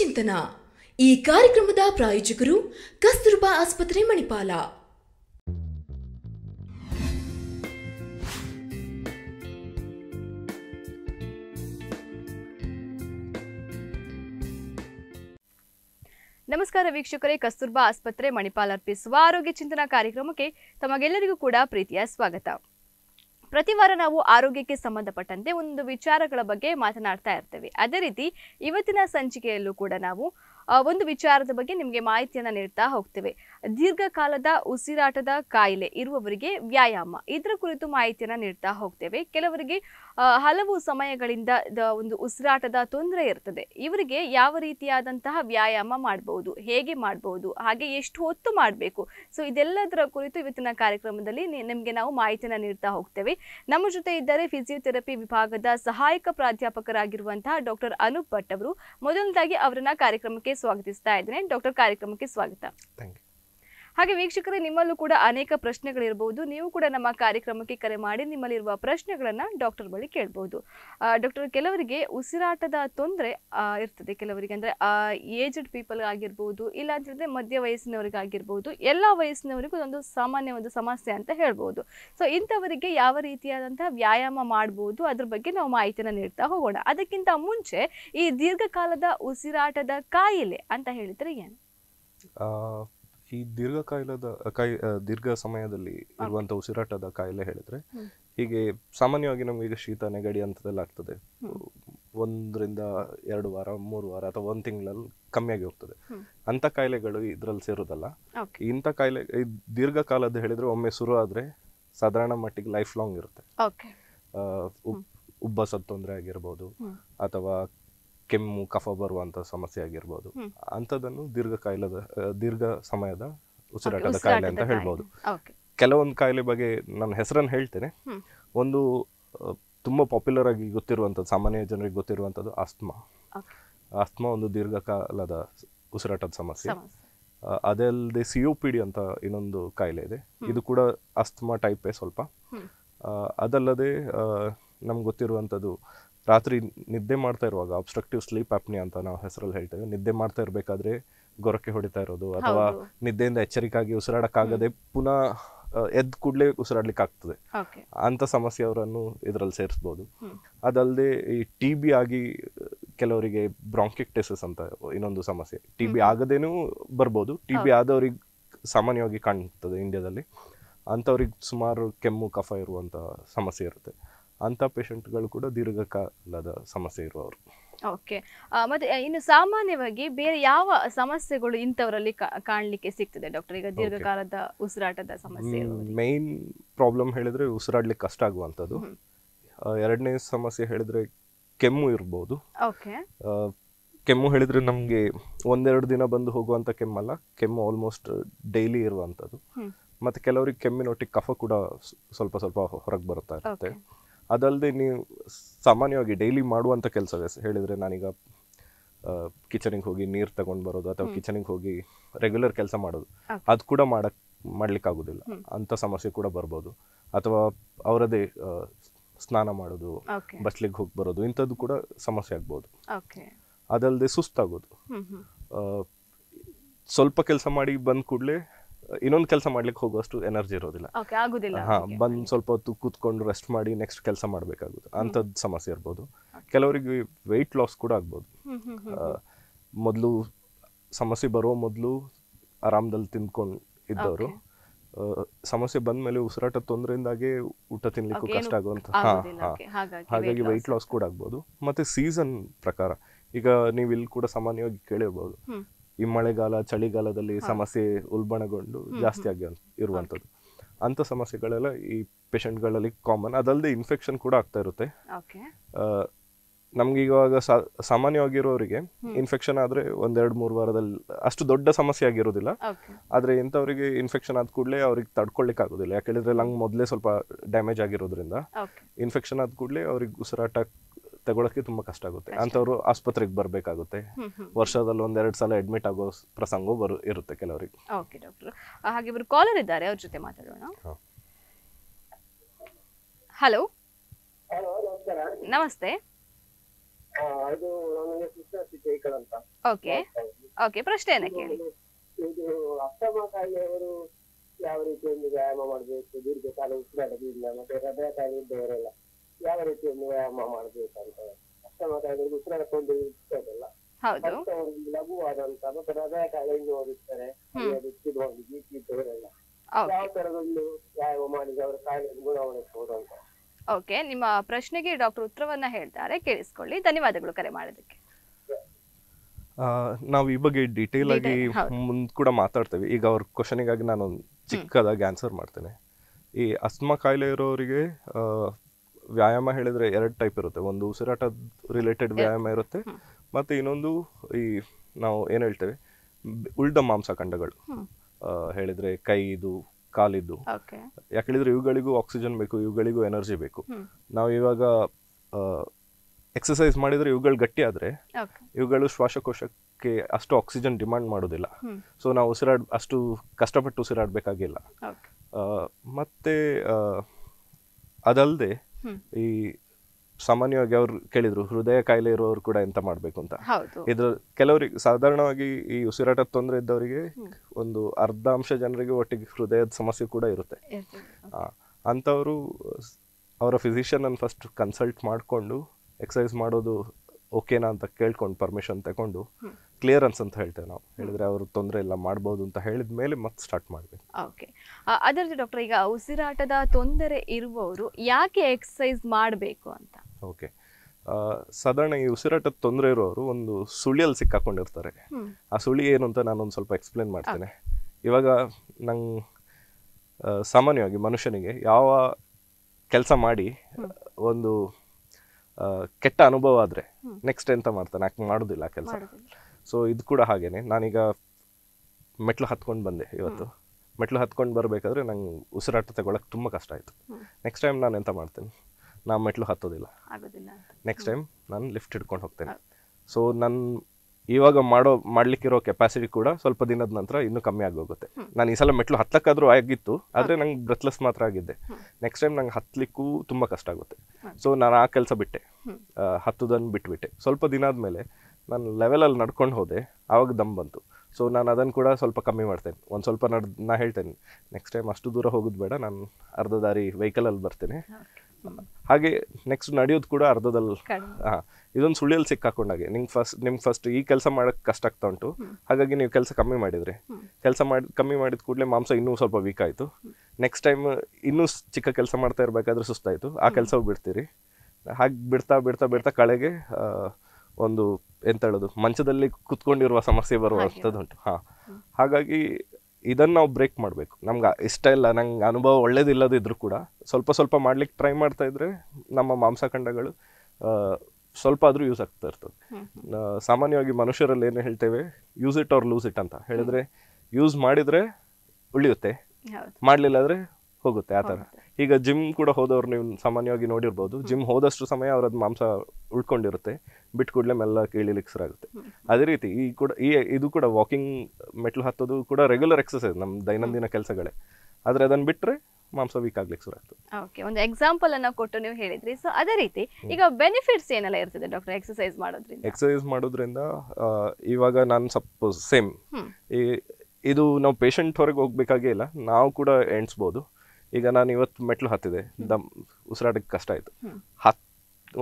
ಚಿಂತನ ಈ ಕಾರ್ಯಕ್ರಮದ ಪ್ರಾಯೋಜಕರು ಕಸ್ತೂರ್ಬಾ ಆಸ್ಪತ್ರೆ ಮಣಿಪಾಲ ನಮಸ್ಕಾರ ವೀಕ್ಷಕರೇ ಕಸ್ತೂರ್ಬಾ ಆಸ್ಪತ್ರೆ ಮಣಿಪಾಲ ಅರ್ಪಿಸುವ ಆರೋಗ್ಯ ಚಿಂತನಾ ಕಾರ್ಯಕ್ರಮಕ್ಕೆ ತಮಗೆಲ್ಲರಿಗೂ ಕೂಡ ಪ್ರೀತಿಯ ಸ್ವಾಗತ ಪ್ರತಿವಾರ ನಾವು ಆರೋಗ್ಯಕ್ಕೆ ಸಂಬಂಧಪಟ್ಟಂತೆ ಒಂದು ವಿಚಾರಗಳ ಬಗ್ಗೆ ಮಾತನಾಡ್ತಾ ಇರ್ತೇವೆ ಅದೇ ರೀತಿ ಇವತ್ತಿನ ಸಂಚಿಕೆಯಲ್ಲೂ ಕೂಡ ನಾವು ಒಂದು ವಿಚಾರದ ಬಗ್ಗೆ ನಿಮಗೆ ಮಾಹಿತಿಯನ್ನು ನೀಡ್ತಾ ಹೋಗ್ತೇವೆ ದೀರ್ಘಕಾಲದ ಉಸಿರಾಟದ ಕಾಯಿಲೆ ಇರುವವರಿಗೆ ವ್ಯಾಯಾಮ ಇದರ ಕುರಿತು ಮಾಹಿತಿಯನ್ನು ನೀಡ್ತಾ ಹೋಗ್ತೇವೆ ಕೆಲವರಿಗೆ ಹಲವು ಸಮಯಗಳಿಂದ ಒಂದು ಉಸಿರಾಟದ ತೊಂದರೆ ಇರ್ತದೆ ಇವರಿಗೆ ಯಾವ ರೀತಿಯಾದಂತಹ ವ್ಯಾಯಾಮ ಮಾಡಬಹುದು ಹೇಗೆ ಮಾಡಬಹುದು ಹಾಗೆ ಎಷ್ಟು ಹೊತ್ತು ಮಾಡಬೇಕು ಸೊ ಇದೆಲ್ಲದರ ಕುರಿತು ಇವತ್ತಿನ ಕಾರ್ಯಕ್ರಮದಲ್ಲಿ ನಿಮಗೆ ನಾವು ಮಾಹಿತಿಯನ್ನು ನೀಡ್ತಾ ಹೋಗ್ತೇವೆ ನಮ್ಮ ಜೊತೆ ಇದ್ದಾರೆ ಫಿಸಿಯೋಥೆರಪಿ ವಿಭಾಗದ ಸಹಾಯಕ ಪ್ರಾಧ್ಯಾಪಕರಾಗಿರುವಂತಹ ಡಾಕ್ಟರ್ ಅನೂಪ್ ಭಟ್ ಅವರು ಮೊದಲನೇದಾಗಿ ಅವರನ್ನ ಕಾರ್ಯಕ್ರಮಕ್ಕೆ ಸ್ವಾಗತಿಸ್ತಾ ಇದ್ದೇನೆ ಡಾಕ್ಟರ್ ಕಾರ್ಯಕ್ರಮಕ್ಕೆ ಸ್ವಾಗತ ಹಾಗೆ ವೀಕ್ಷಕರೇ ನಿಮ್ಮಲ್ಲೂ ಕೂಡ ಅನೇಕ ಪ್ರಶ್ನೆಗಳಿರಬಹುದು ನೀವು ಕೂಡ ನಮ್ಮ ಕಾರ್ಯಕ್ರಮಕ್ಕೆ ಕರೆ ಮಾಡಿ ನಿಮ್ಮಲ್ಲಿರುವ ಪ್ರಶ್ನೆಗಳನ್ನ ಡಾಕ್ಟರ್ ಬಳಿ ಕೇಳಬಹುದು ಡಾಕ್ಟರ್ ಕೆಲವರಿಗೆ ಉಸಿರಾಟದ ತೊಂದರೆ ಇರ್ತದೆ ಕೆಲವರಿಗೆ ಅಂದ್ರೆ ಏಜ್ಡ್ ಪೀಪಲ್ ಆಗಿರ್ಬೋದು ಇಲ್ಲ ಅಂತ ಮಧ್ಯ ವಯಸ್ಸಿನವರಿಗಾಗಿರ್ಬಹುದು ಎಲ್ಲಾ ವಯಸ್ಸಿನವರಿಗೂ ಒಂದು ಸಾಮಾನ್ಯ ಒಂದು ಸಮಸ್ಯೆ ಅಂತ ಹೇಳ್ಬಹುದು ಸೊ ಇಂಥವರಿಗೆ ಯಾವ ರೀತಿಯಾದಂತಹ ವ್ಯಾಯಾಮ ಮಾಡಬಹುದು ಅದ್ರ ಬಗ್ಗೆ ನಾವು ಮಾಹಿತಿಯನ್ನ ನೀಡ್ತಾ ಹೋಗೋಣ ಅದಕ್ಕಿಂತ ಮುಂಚೆ ಈ ದೀರ್ಘಕಾಲದ ಉಸಿರಾಟದ ಕಾಯಿಲೆ ಅಂತ ಹೇಳಿದ್ರೆ ಏನು ಈ ದೀರ್ಘಕಾಲದ ಕಾಯಿ ದೀರ್ಘ ಸಮಯದಲ್ಲಿ ಇರುವಂತಹ ಉಸಿರಾಟದ ಕಾಯಿಲೆ ಹೇಳಿದ್ರೆ ಹೀಗೆ ಸಾಮಾನ್ಯವಾಗಿ ನಮ್ಗೆ ಈಗ ಶೀತ ನೆಗಡಿ ಅಂತದೆಲ್ಲ ಆಗ್ತದೆ ಒಂದರಿಂದ ಎರಡು ವಾರ ಮೂರು ವಾರ ಅಥವಾ ಒಂದ್ ತಿಂಗಳಲ್ಲಿ ಕಮ್ಮಿಯಾಗಿ ಹೋಗ್ತದೆ ಅಂತ ಕಾಯಿಲೆಗಳು ಇದ್ರಲ್ಲಿ ಸೇರೋದಲ್ಲ ಇಂಥ ಕಾಯಿಲೆ ದೀರ್ಘಕಾಲದ ಹೇಳಿದ್ರೆ ಒಮ್ಮೆ ಶುರು ಆದ್ರೆ ಸಾಧಾರಣ ಮಟ್ಟಿಗೆ ಲೈಫ್ ಲಾಂಗ್ ಇರುತ್ತೆ ಉಬ್ಬಸದ ತೊಂದರೆ ಆಗಿರ್ಬೋದು ಅಥವಾ ಕೆಮ್ಮು ಕಫ ಬರುವಂತ ಸಮಸ್ಯೆ ಆಗಿರ್ಬೋದು ಅಂಥದ್ದನ್ನು ದೀರ್ಘ ಕಾಯಿಲದ ದೀರ್ಘ ಸಮಯದ ಉಸಿರಾಟದ ಕಾಯಿಲೆ ಅಂತ ಹೇಳ್ಬೋದು ಕೆಲವೊಂದು ಕಾಯಿಲೆ ಬಗ್ಗೆ ನಾನು ಹೆಸರನ್ನು ಹೇಳ್ತೇನೆ ಒಂದು ತುಂಬಾ ಪಾಪ್ಯುಲರ್ ಆಗಿ ಗೊತ್ತಿರುವಂಥದ್ದು ಸಾಮಾನ್ಯ ಜನರಿಗೆ ಗೊತ್ತಿರುವಂಥದ್ದು ಆಸ್ಮಾ ಆಸ್ಮಾ ಒಂದು ದೀರ್ಘಕಾಲದ ಉಸಿರಾಟದ ಸಮಸ್ಯೆ ಅದಲ್ಲದೆ ಸಿ ಯು ಪಿ ಡಿ ಅಂತ ಇನ್ನೊಂದು ಕಾಯಿಲೆ ಇದೆ ಇದು ಕೂಡ ಅಸ್ತಮಾ ಟೈಪೇ ಸ್ವಲ್ಪ ಅದಲ್ಲದೆ ನಮ್ಗೆ ಗೊತ್ತಿರುವಂಥದ್ದು ರಾತ್ರಿ ನಿದ್ದೆ ಮಾಡ್ತಾ ಇರುವಾಗ ಅಬ್ಸ್ಟ್ರಕ್ಟಿವ್ ಸ್ಲೀಪ್ ಆಪ್ನಿ ಅಂತ ನಾವು ಹೆಸರಲ್ಲಿ ಹೇಳ್ತೇವೆ ನಿದ್ದೆ ಮಾಡ್ತಾ ಇರಬೇಕಾದ್ರೆ ಗೊರಕೆ ಹೊಡಿತಾ ಇರೋದು ಅಥವಾ ನಿದ್ದೆಯಿಂದ ಎಚ್ಚರಿಕಾಗಿ ಉಸಿರಾಡಕ್ಕಾಗದೆ ಪುನಃ ಎದ್ದು ಕೂಡಲೇ ಉಸಿರಾಡ್ಲಿಕ್ಕೆ ಆಗ್ತದೆ ಅಂತ ಸಮಸ್ಯೆ ಅವರನ್ನು ಇದರಲ್ಲಿ ಸೇರಿಸ್ಬೋದು ಅದಲ್ಲದೆ ಈ ಟಿ ಬಿ ಆಗಿ ಕೆಲವರಿಗೆ ಬ್ರಾಂಕಿಕ್ಟೆಸಸ್ ಅಂತ ಇನ್ನೊಂದು ಸಮಸ್ಯೆ ಟಿ ಬಿ ಆಗದೇನೂ ಬರ್ಬೋದು ಟಿ ಬಿ ಆದವ್ರಿಗೆ ಸಾಮಾನ್ಯವಾಗಿ ಕಾಣ್ತದೆ ಇಂಡಿಯಾದಲ್ಲಿ ಅಂಥವ್ರಿಗೆ ಸುಮಾರು ಕೆಮ್ಮು ಕಫ ಇರುವಂಥ ಸಮಸ್ಯೆ ಇರುತ್ತೆ ಅಂಥ ಪೇಷಂಟ್ಗಳು ಕೂಡ ದೀರ್ಘಕಾಲದ ಸಮಸ್ಯೆ ಇರುವವರು ಓಕೆ ಮತ್ತೆ ಇನ್ನು ಸಾಮಾನ್ಯವಾಗಿ ಬೇರೆ ಯಾವ ಸಮಸ್ಯೆಗಳು ಇಂಥವರಲ್ಲಿ ಕಾಣಲಿಕ್ಕೆ ಸಿಗ್ತದೆ ಡಾಕ್ಟರ್ ಈಗ ದೀರ್ಘಕಾಲದ ಉಸಿರಾಟದ ಸಮಸ್ಯೆ ಮೇನ್ ಪ್ರಾಬ್ಲಮ್ ಹೇಳಿದ್ರೆ ಉಸಿರಾಡ್ಲಿಕ್ಕೆ ಕಷ್ಟ ಆಗುವಂಥದ್ದು ಎರಡನೇ ಸಮಸ್ಯೆ ಹೇಳಿದ್ರೆ ಕೆಮ್ಮು ಇರ್ಬೋದು ಕೆಮ್ಮು ಹೇಳಿದ್ರೆ ನಮಗೆ ಒಂದೆರಡು ದಿನ ಬಂದು ಹೋಗುವಂತ ಕೆಮ್ಮಲ್ಲ ಕೆಮ್ಮು ಆಲ್ಮೋಸ್ಟ್ ಡೈಲಿ ಇರುವಂತದ್ದು ಮತ್ತೆ ಕೆಲವರಿಗೆ ಕೆಮ್ಮಿನೊಟ್ಟಿಗೆ ಕಫ ಕೂಡ ಸ್ವಲ್ಪ ಸ್ವಲ್ಪ ಹೊರಗೆ ಬರುತ್ತಾ ಇರುತ್ತೆ ಅದಲ್ಲದೆ ನೀವು ಸಾಮಾನ್ಯವಾಗಿ ಡೈಲಿ ಮಾಡುವಂಥ ಕೆಲಸ ಹೇಳಿದರೆ ನಾನೀಗ ಕಿಚನಿಗೆ ಹೋಗಿ ನೀರು ತಗೊಂಡು ಬರೋದು ಅಥವಾ ಕಿಚನಿಗೆ ಹೋಗಿ ರೆಗ್ಯುಲರ್ ಕೆಲಸ ಮಾಡೋದು ಅದು ಕೂಡ ಮಾಡಕ್ ಮಾಡ್ಲಿಕ್ಕಾಗೋದಿಲ್ಲ ಅಂಥ ಸಮಸ್ಯೆ ಕೂಡ ಬರ್ಬೋದು ಅಥವಾ ಅವರದೇ ಸ್ನಾನ ಮಾಡೋದು ಬಸ್ಲಿಗೆ ಹೋಗಿ ಬರೋದು ಇಂಥದ್ದು ಕೂಡ ಸಮಸ್ಯೆ ಆಗ್ಬೋದು ಅದಲ್ಲದೆ ಸುಸ್ತಾಗೋದು ಸ್ವಲ್ಪ ಕೆಲಸ ಮಾಡಿ ಬಂದ್ ಕೂಡಲೇ ಇನ್ನೊಂದು ಕೆಲಸ ಮಾಡ್ಲಿಕ್ಕೆ ಹೋಗುವಷ್ಟು ಎನರ್ಜಿ ಇರೋದಿಲ್ಲ ಹಾ ಬಂದ್ ಸ್ವಲ್ಪ ಹೊತ್ತು ಕೂತ್ಕೊಂಡು ರೆಸ್ಟ್ ಮಾಡಿ ನೆಕ್ಸ್ಟ್ ಕೆಲಸ ಮಾಡಬೇಕಾಗುತ್ತೆ ಅಂತದ್ ಸಮಸ್ಯೆ ಇರ್ಬೋದು ಕೆಲವರಿಗೆ ವೆಯ್ಟ್ ಲಾಸ್ ಕೂಡ ಆಗ್ಬೋದು ಮೊದಲು ಸಮಸ್ಯೆ ಬರೋ ಮೊದಲು ಆರಾಮದಲ್ಲಿ ತಿನ್ಕೊಂಡ್ ಇದ್ದವರು ಸಮಸ್ಯೆ ಬಂದ ಮೇಲೆ ಉಸಿರಾಟ ತೊಂದರೆಯಿಂದಾಗಿ ಊಟ ತಿನ್ಲಿಕ್ಕೂ ಕಷ್ಟ ಆಗುವಂತ ಹಾಗಾಗಿ ವೆಯ್ಟ್ ಲಾಸ್ ಕೂಡ ಆಗ್ಬೋದು ಮತ್ತೆ ಸೀಸನ್ ಪ್ರಕಾರ ಈಗ ನೀವು ಇಲ್ಲಿ ಕೂಡ ಸಾಮಾನ್ಯವಾಗಿ ಕೇಳಿರ್ಬೋದು ಈ ಮಳೆಗಾಲ ಚಳಿಗಾಲದಲ್ಲಿ ಸಮಸ್ಯೆ ಉಲ್ಬಣಗೊಂಡು ಜಾಸ್ತಿ ಆಗಿ ಇರುವಂಥದ್ದು ಅಂತ ಸಮಸ್ಯೆಗಳೆಲ್ಲ ಈ ಪೇಷಂಟ್ಗಳಲ್ಲಿ ಕಾಮನ್ ಅದಲ್ಲದೆ ಇನ್ಫೆಕ್ಷನ್ ಕೂಡ ಆಗ್ತಾ ಇರುತ್ತೆ ನಮ್ಗೆ ಇವಾಗ ಸಾಮಾನ್ಯವಾಗಿರೋರಿಗೆ ಇನ್ಫೆಕ್ಷನ್ ಆದ್ರೆ ಒಂದೆರಡು ಮೂರು ವಾರದಲ್ಲಿ ಅಷ್ಟು ದೊಡ್ಡ ಸಮಸ್ಯೆ ಆಗಿರೋದಿಲ್ಲ ಆದ್ರೆ ಇಂಥವ್ರಿಗೆ ಇನ್ಫೆಕ್ಷನ್ ಆದ ಕೂಡಲೇ ಅವ್ರಿಗೆ ತಡ್ಕೊಳ್ಲಿಕ್ಕೆ ಆಗೋದಿಲ್ಲ ಯಾಕೆಂದ್ರೆ ಲಂಗ್ ಮೊದಲೇ ಸ್ವಲ್ಪ ಡ್ಯಾಮೇಜ್ ಆಗಿರೋದ್ರಿಂದ ಇನ್ಫೆಕ್ಷನ್ ಆದ ಕೂಡಲೇ ಅವ್ರಿಗೆ ಉಸಿರಾಟ ತಗೊಳಕ್ಕೆ ತುಂಬಾ ಕಷ್ಟ ಆಗುತ್ತೆ ಅಂಥವ್ರು ಆಸ್ಪತ್ರೆಗೆ ಬರಬೇಕಾಗುತ್ತೆ ವರ್ಷದಲ್ಲಿ ಒಂದೆರಡು ಸಲ ಅಡ್ಮಿಟ್ ಆಗೋ ಪ್ರಸಂಗ ಬರು ಇರುತ್ತೆ ಕೆಲವರಿಗೆ ಓಕೆ ಡಾಕ್ಟರ್ ಹಾಗೆ ಇವರು ಕಾಲರ್ ಇದ್ದಾರೆ ಅವ್ರ ಜೊತೆ ಮಾತಾಡೋಣ ಹಲೋ ನಮಸ್ತೆ ಓಕೆ ಓಕೆ ಪ್ರಶ್ನೆ ಕೇಳಿ ಇದು ಯಾವ ರೀತಿಯಿಂದ ವ್ಯಾಯಾಮ ಮಾಡಬೇಕು ದೀರ್ಘಕಾಲ ಉಸಿರಾಡೋದಿಲ್ಲ ಮತ್ತೆ ಹೃದಯ ಕಾಯಿಲೆ ಇದ್ದವರೆಲ್ಲ ಯಾವ ರೀತಿ ವ್ಯಾಯಾಮ ಮಾಡ್ಬೇಕಂತ ಅಷ್ಟ ಮಾತಾಡಿದ್ರೆ ಉಸಿರಾಡ್ಕೊಂಡು ಇರ್ತದಲ್ಲ ಲಘುವಾದಂತ ಮತ್ತೆ ಹೃದಯ ಕಾಯಿಲೆಯಿಂದ ಓದಿರ್ತಾರೆ ಬಿಚ್ಚಿದ ಹೋಗಿ ಬೀಚಿದ್ದವರೆಲ್ಲ ಯಾವ ತರದೊಂದು ವ್ಯಾಯಾಮ ಮಾಡಿದ್ರೆ ಅವರ ಕಾಯಿಲೆ ಗುಣಗೊಳಿಸಬಹುದು ಅಂತ ಓಕೆ ನಿಮ್ಮ ಪ್ರಶ್ನೆಗೆ ಡಾಕ್ಟರ್ ಉತ್ತರವನ್ನ ಹೇಳ್ತಾರೆ ಕೇಳಿಸ್ಕೊಳ್ಳಿ ಧನ್ಯವಾದಗಳು ಕರೆ ಮಾಡೋದಕ್ಕೆ ನಾವು ಈ ಬಗ್ಗೆ ಡೀಟೇಲ್ ಆಗಿ ಮುಂದ್ ಕೂಡ ಮಾತಾಡ್ತೇವೆ ಈಗ ಅವ್ರ ಕ್ವಶನಿಗಾಗಿ ನಾನು ಚಿಕ್ಕದಾಗಿ ಆನ್ಸರ್ ಮಾಡ್ತೇನೆ ಈ ಅಸ್ಮಾ ಕಾಯಿಲೆ ಇರೋರಿಗೆ ವ್ಯಾಯಾಮ ಹೇಳಿದ್ರೆ ಎರಡು ಟೈಪ್ ಇರುತ್ತೆ ಒಂದು ಉಸಿರಾಟದ ರಿಲೇಟೆಡ್ ವ್ಯಾಯಾಮ ಇರುತ್ತೆ ಮತ್ತೆ ಇನ್ನೊಂದು ಈ ನಾವು ಏನು ಹೇಳ್ತೇವೆ ಉಳ್ದ ಮಾಂಸಖಂಡಗಳು ಹೇಳಿದ್ರೆ ಕೈ ಇದು ಕಾಲಿದ್ದು ಯಾಕೆ ಹೇಳಿದ್ರೆ ಇವುಗಳಿಗೂ ಆಕ್ಸಿಜನ್ ಬೇಕು ಇವುಗಳಿಗೂ ಎನರ್ಜಿ ಬೇಕು ನಾವು ಇವಾಗ ಎಕ್ಸಸೈಸ್ ಮಾಡಿದ್ರೆ ಇವುಗಳು ಗಟ್ಟಿ ಆದರೆ ಇವುಗಳು ಶ್ವಾಸಕೋಶಕ್ಕೆ ಅಷ್ಟು ಆಕ್ಸಿಜನ್ ಡಿಮಾಂಡ್ ಮಾಡೋದಿಲ್ಲ ಸೊ ನಾವು ಉಸಿರಾಡ್ ಅಷ್ಟು ಕಷ್ಟಪಟ್ಟು ಉಸಿರಾಡಬೇಕಾಗಿಲ್ಲ ಮತ್ತೆ ಅದಲ್ಲದೆ ಈ ಸಾಮಾನ್ಯವಾಗಿ ಅವ್ರು ಕೇಳಿದ್ರು ಹೃದಯ ಕಾಯಿಲೆ ಇರುವವರು ಕೂಡ ಎಂತ ಮಾಡ್ಬೇಕು ಅಂತ ಇದ್ರ ಕೆಲವರಿಗೆ ಸಾಧಾರಣವಾಗಿ ಈ ಉಸಿರಾಟದ ತೊಂದರೆ ಇದ್ದವರಿಗೆ ಒಂದು ಅರ್ಧ ಅಂಶ ಜನರಿಗೆ ಒಟ್ಟಿಗೆ ಹೃದಯದ ಸಮಸ್ಯೆ ಕೂಡ ಇರುತ್ತೆ ಅಂತವರು ಅವರ ಫಿಸಿಷಿಯನ್ ಫಸ್ಟ್ ಕನ್ಸಲ್ಟ್ ಮಾಡಿಕೊಂಡು ಎಕ್ಸಸೈಸ್ ಮಾಡೋದು ಓಕೆನಾ ಅಂತ ಕೇಳ್ಕೊಂಡು ಪರ್ಮಿಷನ್ ತಗೊಂಡು ಕ್ಲಿಯರೆನ್ಸ್ ಅಂತ ಹೇಳ್ತೇವೆ ನಾವು ಹೇಳಿದ್ರೆ ಅವರು ತೊಂದರೆ ಇಲ್ಲ ಮಾಡ್ಬೋದು ಅಂತ ಹೇಳಿದ ಮೇಲೆ ಮತ್ತೆ ಸ್ಟಾರ್ಟ್ ಮಾಡಬೇಕು ಓಕೆ ಅದರ ಡಾಕ್ಟರ್ ಈಗ ಉಸಿರಾಟದ ತೊಂದರೆ ಇರುವವರು ಯಾಕೆ ಎಕ್ಸಸೈಸ್ ಮಾಡಬೇಕು ಅಂತ ಓಕೆ ಸಾಧಾರಣ ಈ ಉಸಿರಾಟದ ತೊಂದರೆ ಇರುವವರು ಒಂದು ಸುಳಿಯಲ್ಲಿ ಸಿಕ್ಕಾಕೊಂಡಿರ್ತಾರೆ ಆ ಸುಳಿ ಏನು ಅಂತ ನಾನು ನಾನೊಂದು ಸ್ವಲ್ಪ ಎಕ್ಸ್ಪ್ಲೇನ್ ಮಾಡ್ತೇನೆ ಇವಾಗ ನಂಗೆ ಸಾಮಾನ್ಯವಾಗಿ ಮನುಷ್ಯನಿಗೆ ಯಾವ ಕೆಲಸ ಮಾಡಿ ಒಂದು ಕೆಟ್ಟ ಅನುಭವ ಆದರೆ ನೆಕ್ಸ್ಟ್ ಎಂತ ಮಾಡ್ತಾನೆ ಯಾಕೆ ಮಾಡೋದಿಲ್ಲ ಕೆಲಸ ಸೊ ಇದು ಕೂಡ ಹಾಗೇನೆ ನಾನೀಗ ಮೆಟ್ಲು ಹತ್ಕೊಂಡು ಬಂದೆ ಇವತ್ತು ಮೆಟ್ಲು ಹತ್ಕೊಂಡು ಬರಬೇಕಾದ್ರೆ ನಂಗೆ ಉಸಿರಾಟ ತಗೊಳಕ್ಕೆ ತುಂಬ ಕಷ್ಟ ಆಯಿತು ನೆಕ್ಸ್ಟ್ ಟೈಮ್ ನಾನು ಎಂತ ಮಾಡ್ತೇನೆ ನಾನು ಮೆಟ್ಲು ಹತ್ತೋದಿಲ್ಲ ನೆಕ್ಸ್ಟ್ ಟೈಮ್ ನಾನು ಲಿಫ್ಟ್ ಹಿಡ್ಕೊಂಡು ಹೋಗ್ತೇನೆ ಸೊ ನನ್ನ ಇವಾಗ ಮಾಡೋ ಮಾಡ್ಲಿಕ್ಕಿರೋ ಕೆಪಾಸಿಟಿ ಕೂಡ ಸ್ವಲ್ಪ ದಿನದ ನಂತರ ಇನ್ನೂ ಕಮ್ಮಿ ಆಗೋಗುತ್ತೆ ನಾನು ಈ ಸಲ ಮೆಟ್ಲು ಹತ್ತಕ್ಕಾದ್ರೂ ಆಗಿತ್ತು ಆದರೆ ನಂಗೆ ಬ್ರೆತ್ಲೆಸ್ ಮಾತ್ರ ಆಗಿದ್ದೆ ನೆಕ್ಸ್ಟ್ ಟೈಮ್ ನಂಗೆ ಹತ್ತಲಿಕ್ಕೂ ತುಂಬ ಕಷ್ಟ ಆಗುತ್ತೆ ಸೊ ನಾನು ಆ ಕೆಲಸ ಬಿಟ್ಟೆ ಹತ್ತುದನ್ನು ಬಿಟ್ಬಿಟ್ಟೆ ಸ್ವಲ್ಪ ದಿನ ಆದಮೇಲೆ ನಾನು ಲೆವೆಲಲ್ಲಿ ನಡ್ಕೊಂಡು ಹೋದೆ ಆವಾಗ ದಮ್ ಬಂತು ಸೊ ನಾನು ಅದನ್ನು ಕೂಡ ಸ್ವಲ್ಪ ಕಮ್ಮಿ ಮಾಡ್ತೇನೆ ಒಂದು ಸ್ವಲ್ಪ ನಡ್ ನಾ ಹೇಳ್ತೇನೆ ನೆಕ್ಸ್ಟ್ ಟೈಮ್ ಅಷ್ಟು ದೂರ ಹೋಗೋದು ಬೇಡ ನಾನು ಅರ್ಧ ದಾರಿ ವೆಹಿಕಲಲ್ಲಿ ಬರ್ತೇನೆ ಹಾಗೆ ನೆಕ್ಸ್ಟ್ ನಡೆಯೋದು ಕೂಡ ಅರ್ಧದಲ್ಲಿ ಹಾಂ ಇದೊಂದು ಸುಳಿಯಲ್ಲಿ ಸಿಕ್ಕಾಕೊಂಡಾಗೆ ನಿಮ್ಗೆ ಫಸ್ಟ್ ನಿಮ್ಗೆ ಫಸ್ಟ್ ಈ ಕೆಲಸ ಮಾಡಕ್ ಕಷ್ಟ ಆಗ್ತಾ ಉಂಟು ಹಾಗಾಗಿ ನೀವು ಕೆಲಸ ಕಮ್ಮಿ ಮಾಡಿದ್ರಿ ಕೆಲಸ ಮಾಡಿ ಕಮ್ಮಿ ಮಾಡಿದ ಕೂಡಲೇ ಮಾಂಸ ಇನ್ನೂ ಸ್ವಲ್ಪ ವೀಕ್ ಆಯ್ತು ನೆಕ್ಸ್ಟ್ ಟೈಮ್ ಇನ್ನೂ ಚಿಕ್ಕ ಕೆಲಸ ಮಾಡ್ತಾ ಇರಬೇಕಾದ್ರೆ ಸುಸ್ತಾಯಿತು ಆ ಕೆಲಸ ಬಿಡ್ತೀರಿ ಹಾಗೆ ಬಿಡ್ತಾ ಬಿಡ್ತಾ ಬಿಡ್ತಾ ಕಳೆಗೆ ಒಂದು ಎಂತ ಹೇಳೋದು ಮಂಚದಲ್ಲಿ ಕುತ್ಕೊಂಡಿರುವ ಸಮಸ್ಯೆ ಬರುವಂಥದ್ದು ಉಂಟು ಹಾ ಹಾಗಾಗಿ ಇದನ್ನು ನಾವು ಬ್ರೇಕ್ ಮಾಡಬೇಕು ನಮ್ಗೆ ಇಷ್ಟ ಇಲ್ಲ ನಂಗೆ ಅನುಭವ ಒಳ್ಳೇದಿಲ್ಲದಿದ್ರು ಕೂಡ ಸ್ವಲ್ಪ ಸ್ವಲ್ಪ ಮಾಡ್ಲಿಕ್ಕೆ ಟ್ರೈ ಮಾಡ್ತಾ ಇದ್ರೆ ನಮ್ಮ ಮಾಂಸಖಂಡಗಳು ಸ್ವಲ್ಪ ಆದರೂ ಯೂಸ್ ಆಗ್ತಾ ಇರ್ತದೆ ಸಾಮಾನ್ಯವಾಗಿ ಮನುಷ್ಯರಲ್ಲಿ ಏನು ಹೇಳ್ತೇವೆ use it or lose it ಅಂತ ಹೇಳಿದ್ರೆ ಯೂಸ್ ಮಾಡಿದರೆ ಉಳಿಯುತ್ತೆ ಮಾಡಲಿಲ್ಲ ಅಂದರೆ ಹೋಗುತ್ತೆ ಆ ಥರ ಈಗ ಜಿಮ್ ಕೂಡ ಹೋದವ್ರು ನೀವು ಸಾಮಾನ್ಯವಾಗಿ ನೋಡಿರ್ಬೋದು ಜಿಮ್ ಹೋದಷ್ಟು ಸಮಯ ಅವ್ರದ್ದು ಮಾಂಸ ಉಳ್ಕೊಂಡಿರುತ್ತೆ ಬಿಟ್ಟು ಕೂಡಲೇ ಮೆಲ್ಲ ಕೀಳಿಲಿಕ್ಕೆ ಆಗುತ್ತೆ ಅದೇ ರೀತಿ ಈ ಕೂಡ ಈ ಇದು ಕೂಡ ವಾಕಿಂಗ್ ಮೆಟ್ಲು ಹತ್ತೋದು ಕೂಡ ರೆಗ್ಯುಲರ್ ಎಕ್ಸಸೈಸ್ ನಮ್ಮ ದೈನಂದಿನ ಕೆಲಸಗಳೇ ಆದರೆ ಅದನ್ನು ಬಿಟ್ಟರೆ ಮಾಂಸ ವೀಕ್ ಆಗ್ಲಿಕ್ಕೆ ಶುರು ಆಗ್ತದೆ ಓಕೆ ಒಂದು ಎಕ್ಸಾಂಪಲ್ ಅನ್ನ ಕೊಟ್ಟು ನೀವು ಹೇಳಿದ್ರಿ ಸೊ ಅದೇ ರೀತಿ ಈಗ ಬೆನಿಫಿಟ್ಸ್ ಏನೆಲ್ಲ ಇರ್ತದೆ ಡಾಕ್ಟರ್ ಎಕ್ಸಸೈಸ್ ಮಾಡೋದ್ರಿಂದ ಎಕ್ಸಸೈಸ್ ಮಾಡೋದ್ರಿಂದ ಇವಾಗ ನಾನು ಸಪೋಸ್ ಸೇಮ್ ಈ ಇದು ನಾವು ಪೇಷಂಟ್ ಹೊರಗೆ ಹೋಗ್ಬೇಕಾಗೇ ಇಲ್ಲ ನಾವು ಕೂಡ ಎಣಿಸ್ಬೋದು ಈಗ ನಾನು ಇವತ್ತು ಮೆಟ್ಲು ಹತ್ತಿದೆ ದಮ್ ಉಸಿರಾಟಕ್ಕೆ ಕಷ್ಟ ಆಯಿತು ಹತ್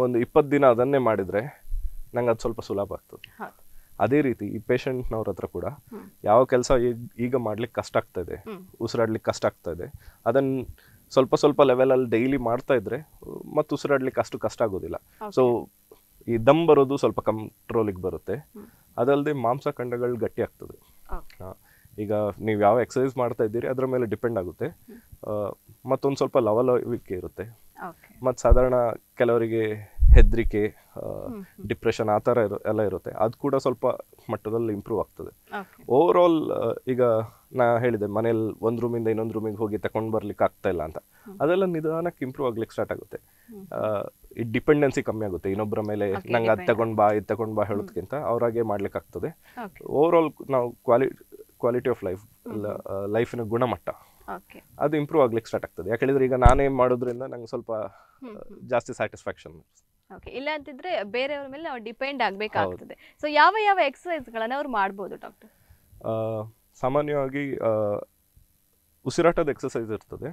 ಒಂದು ಇಪ್ಪತ್ತು ದಿನ ಅದನ್ನೇ ಮಾಡಿದರೆ ನಂಗೆ ಅದು ಸ್ವಲ್ಪ ಸುಲಭ ಆಗ್ತದೆ ಅದೇ ರೀತಿ ಈ ಪೇಷಂಟ್ನವ್ರ ಹತ್ರ ಕೂಡ ಯಾವ ಕೆಲಸ ಈಗ ಈಗ ಮಾಡ್ಲಿಕ್ಕೆ ಕಷ್ಟ ಆಗ್ತಾ ಇದೆ ಉಸಿರಾಡ್ಲಿಕ್ಕೆ ಕಷ್ಟ ಆಗ್ತಾ ಇದೆ ಅದನ್ನು ಸ್ವಲ್ಪ ಸ್ವಲ್ಪ ಲೆವೆಲಲ್ಲಿ ಡೈಲಿ ಮಾಡ್ತಾ ಇದ್ರೆ ಮತ್ತು ಉಸಿರಾಡ್ಲಿಕ್ಕೆ ಅಷ್ಟು ಕಷ್ಟ ಆಗೋದಿಲ್ಲ ಸೊ ಈ ದಮ್ ಬರೋದು ಸ್ವಲ್ಪ ಕಂಟ್ರೋಲಿಗೆ ಬರುತ್ತೆ ಅದಲ್ಲದೆ ಮಾಂಸಖಂಡಗಳು ಗಟ್ಟಿ ಆಗ್ತದೆ ಈಗ ನೀವು ಯಾವ ಎಕ್ಸಸೈಸ್ ಮಾಡ್ತಾ ಇದ್ದೀರಿ ಅದರ ಮೇಲೆ ಡಿಪೆಂಡ್ ಆಗುತ್ತೆ ಮತ್ತೊಂದು ಸ್ವಲ್ಪ ಲವಲವಿಕೆ ಇರುತ್ತೆ ಮತ್ತು ಸಾಧಾರಣ ಕೆಲವರಿಗೆ ಹೆದರಿಕೆ ಡಿಪ್ರೆಷನ್ ಆ ಥರ ಎಲ್ಲ ಇರುತ್ತೆ ಅದು ಕೂಡ ಸ್ವಲ್ಪ ಮಟ್ಟದಲ್ಲಿ ಇಂಪ್ರೂವ್ ಆಗ್ತದೆ ಓವರ್ ಆಲ್ ಈಗ ನಾ ಹೇಳಿದೆ ಮನೇಲಿ ಒಂದು ರೂಮಿಂದ ಇನ್ನೊಂದು ರೂಮಿಗೆ ಹೋಗಿ ತಗೊಂಡು ಬರ್ಲಿಕ್ಕೆ ಆಗ್ತಾ ಇಲ್ಲ ಅಂತ ಅದೆಲ್ಲ ನಿಧಾನಕ್ಕೆ ಇಂಪ್ರೂವ್ ಆಗ್ಲಿಕ್ಕೆ ಸ್ಟಾರ್ಟ್ ಆಗುತ್ತೆ ಈ ಡಿಪೆಂಡೆನ್ಸಿ ಕಮ್ಮಿ ಆಗುತ್ತೆ ಇನ್ನೊಬ್ಬರ ಮೇಲೆ ನಂಗೆ ಅದು ತಗೊಂಡ್ ಬಾ ಇದು ತಗೊಂಡ್ ಬಾ ಹೇಳೋದಕ್ಕಿಂತ ಅವ್ರಾಗೆ ಮಾಡ್ಲಿಕ್ಕೆ ಆಗ್ತದೆ ಓವರ್ ಆಲ್ ನಾವು ಕ್ವಾಲಿಟಿ ಕ್ವಾಲಿಟಿ ಆಫ್ ಲೈಫ್ ಲೈಫಿನ ಗುಣಮಟ್ಟ ಅದು ಇಂಪ್ರೂವ್ ಆಗ್ಲಿಕ್ಕೆ ಸ್ಟಾರ್ಟ್ ಆಗ್ತದೆ ಯಾಕೆ ಹೇಳಿದ್ರೆ ಈಗ ನಾನೇ ಮಾಡೋದ್ರಿಂದ ನಂಗೆ ಸ್ವಲ್ಪ ಜಾಸ್ತಿ ಸ್ಯಾಟಿಸ್ಫ್ಯಾಕ್ಷನ್ ಓಕೆ ಇಲ್ಲ ಅಂತಿದ್ರೆ ಬೇರೆಯವ್ರ ಮೇಲೆ ನಾವು ಡಿಪೆಂಡ್ ಆಗಬೇಕಾಗ್ತದೆ ಸೊ ಯಾವ ಯಾವ ಎಕ್ಸಸೈಸ್ಗಳನ್ನು ಅವ್ರು ಮಾಡ್ಬೋದು ಡಾಕ್ಟರ್ ಸಾಮಾನ್ಯವಾಗಿ ಉಸಿರಾಟದ ಎಕ್ಸಸೈಸ್ ಇರ್ತದೆ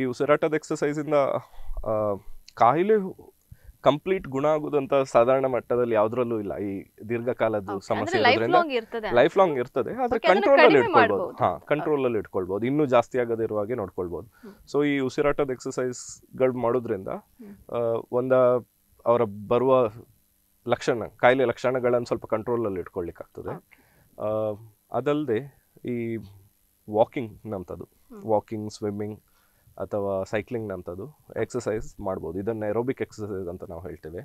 ಈ ಉಸಿರಾಟದ ಎಕ್ಸಸೈಸಿಂದ ಕಾಯಿಲೆ ಕಂಪ್ಲೀಟ್ ಗುಣ ಆಗುವುದಂತ ಸಾಧಾರಣ ಮಟ್ಟದಲ್ಲಿ ಯಾವ್ದ್ರಲ್ಲೂ ಇಲ್ಲ ಈ ದೀರ್ಘಕಾಲದ ಸಮಸ್ಯೆ ಲೈಫ್ ಲಾಂಗ್ ಇರ್ತದೆ ಆದ್ರೆ ಕಂಟ್ರೋಲ್ ಅಲ್ಲಿ ಇಟ್ಕೊಳ್ಬಹುದು ಹಾ ಕಂಟ್ರೋಲ್ ಅಲ್ಲಿ ಇಟ್ಕೊಳ್ಬಹುದು ಇನ್ನೂ ಜಾಸ್ತಿ ಆಗದಿರುವ ಹಾಗೆ ನೋಡ್ಕೊಳ್ಬಹುದು ಸೊ ಈ ಉಸಿರಾಟದ ಎಕ್ಸಸೈಸ್ ಗಳು ಮಾಡೋದ್ರಿಂದ ಒಂದ ಅವರ ಬರುವ ಲಕ್ಷಣ ಕಾಯಿಲೆ ಲಕ್ಷಣಗಳನ್ನು ಸ್ವಲ್ಪ ಕಂಟ್ರೋಲ್ ಅಲ್ಲಿ ಆಗ್ತದೆ ಅದಲ್ಲದೆ ಈ ವಾಕಿಂಗ್ ನಂತದ್ದು ವಾಕಿಂಗ್ ಸ್ವಿಮ್ಮಿಂಗ್ ಅಥವಾ ಸೈಕ್ಲಿಂಗ್ ಸೈಕ್ಲಿಂಗ್ನಂಥದ್ದು ಎಕ್ಸಸೈಸ್ ಮಾಡ್ಬೋದು ಇದನ್ನು ಎರೋಬಿಕ್ ಎಕ್ಸಸೈಸ್ ಅಂತ ನಾವು ಹೇಳ್ತೇವೆ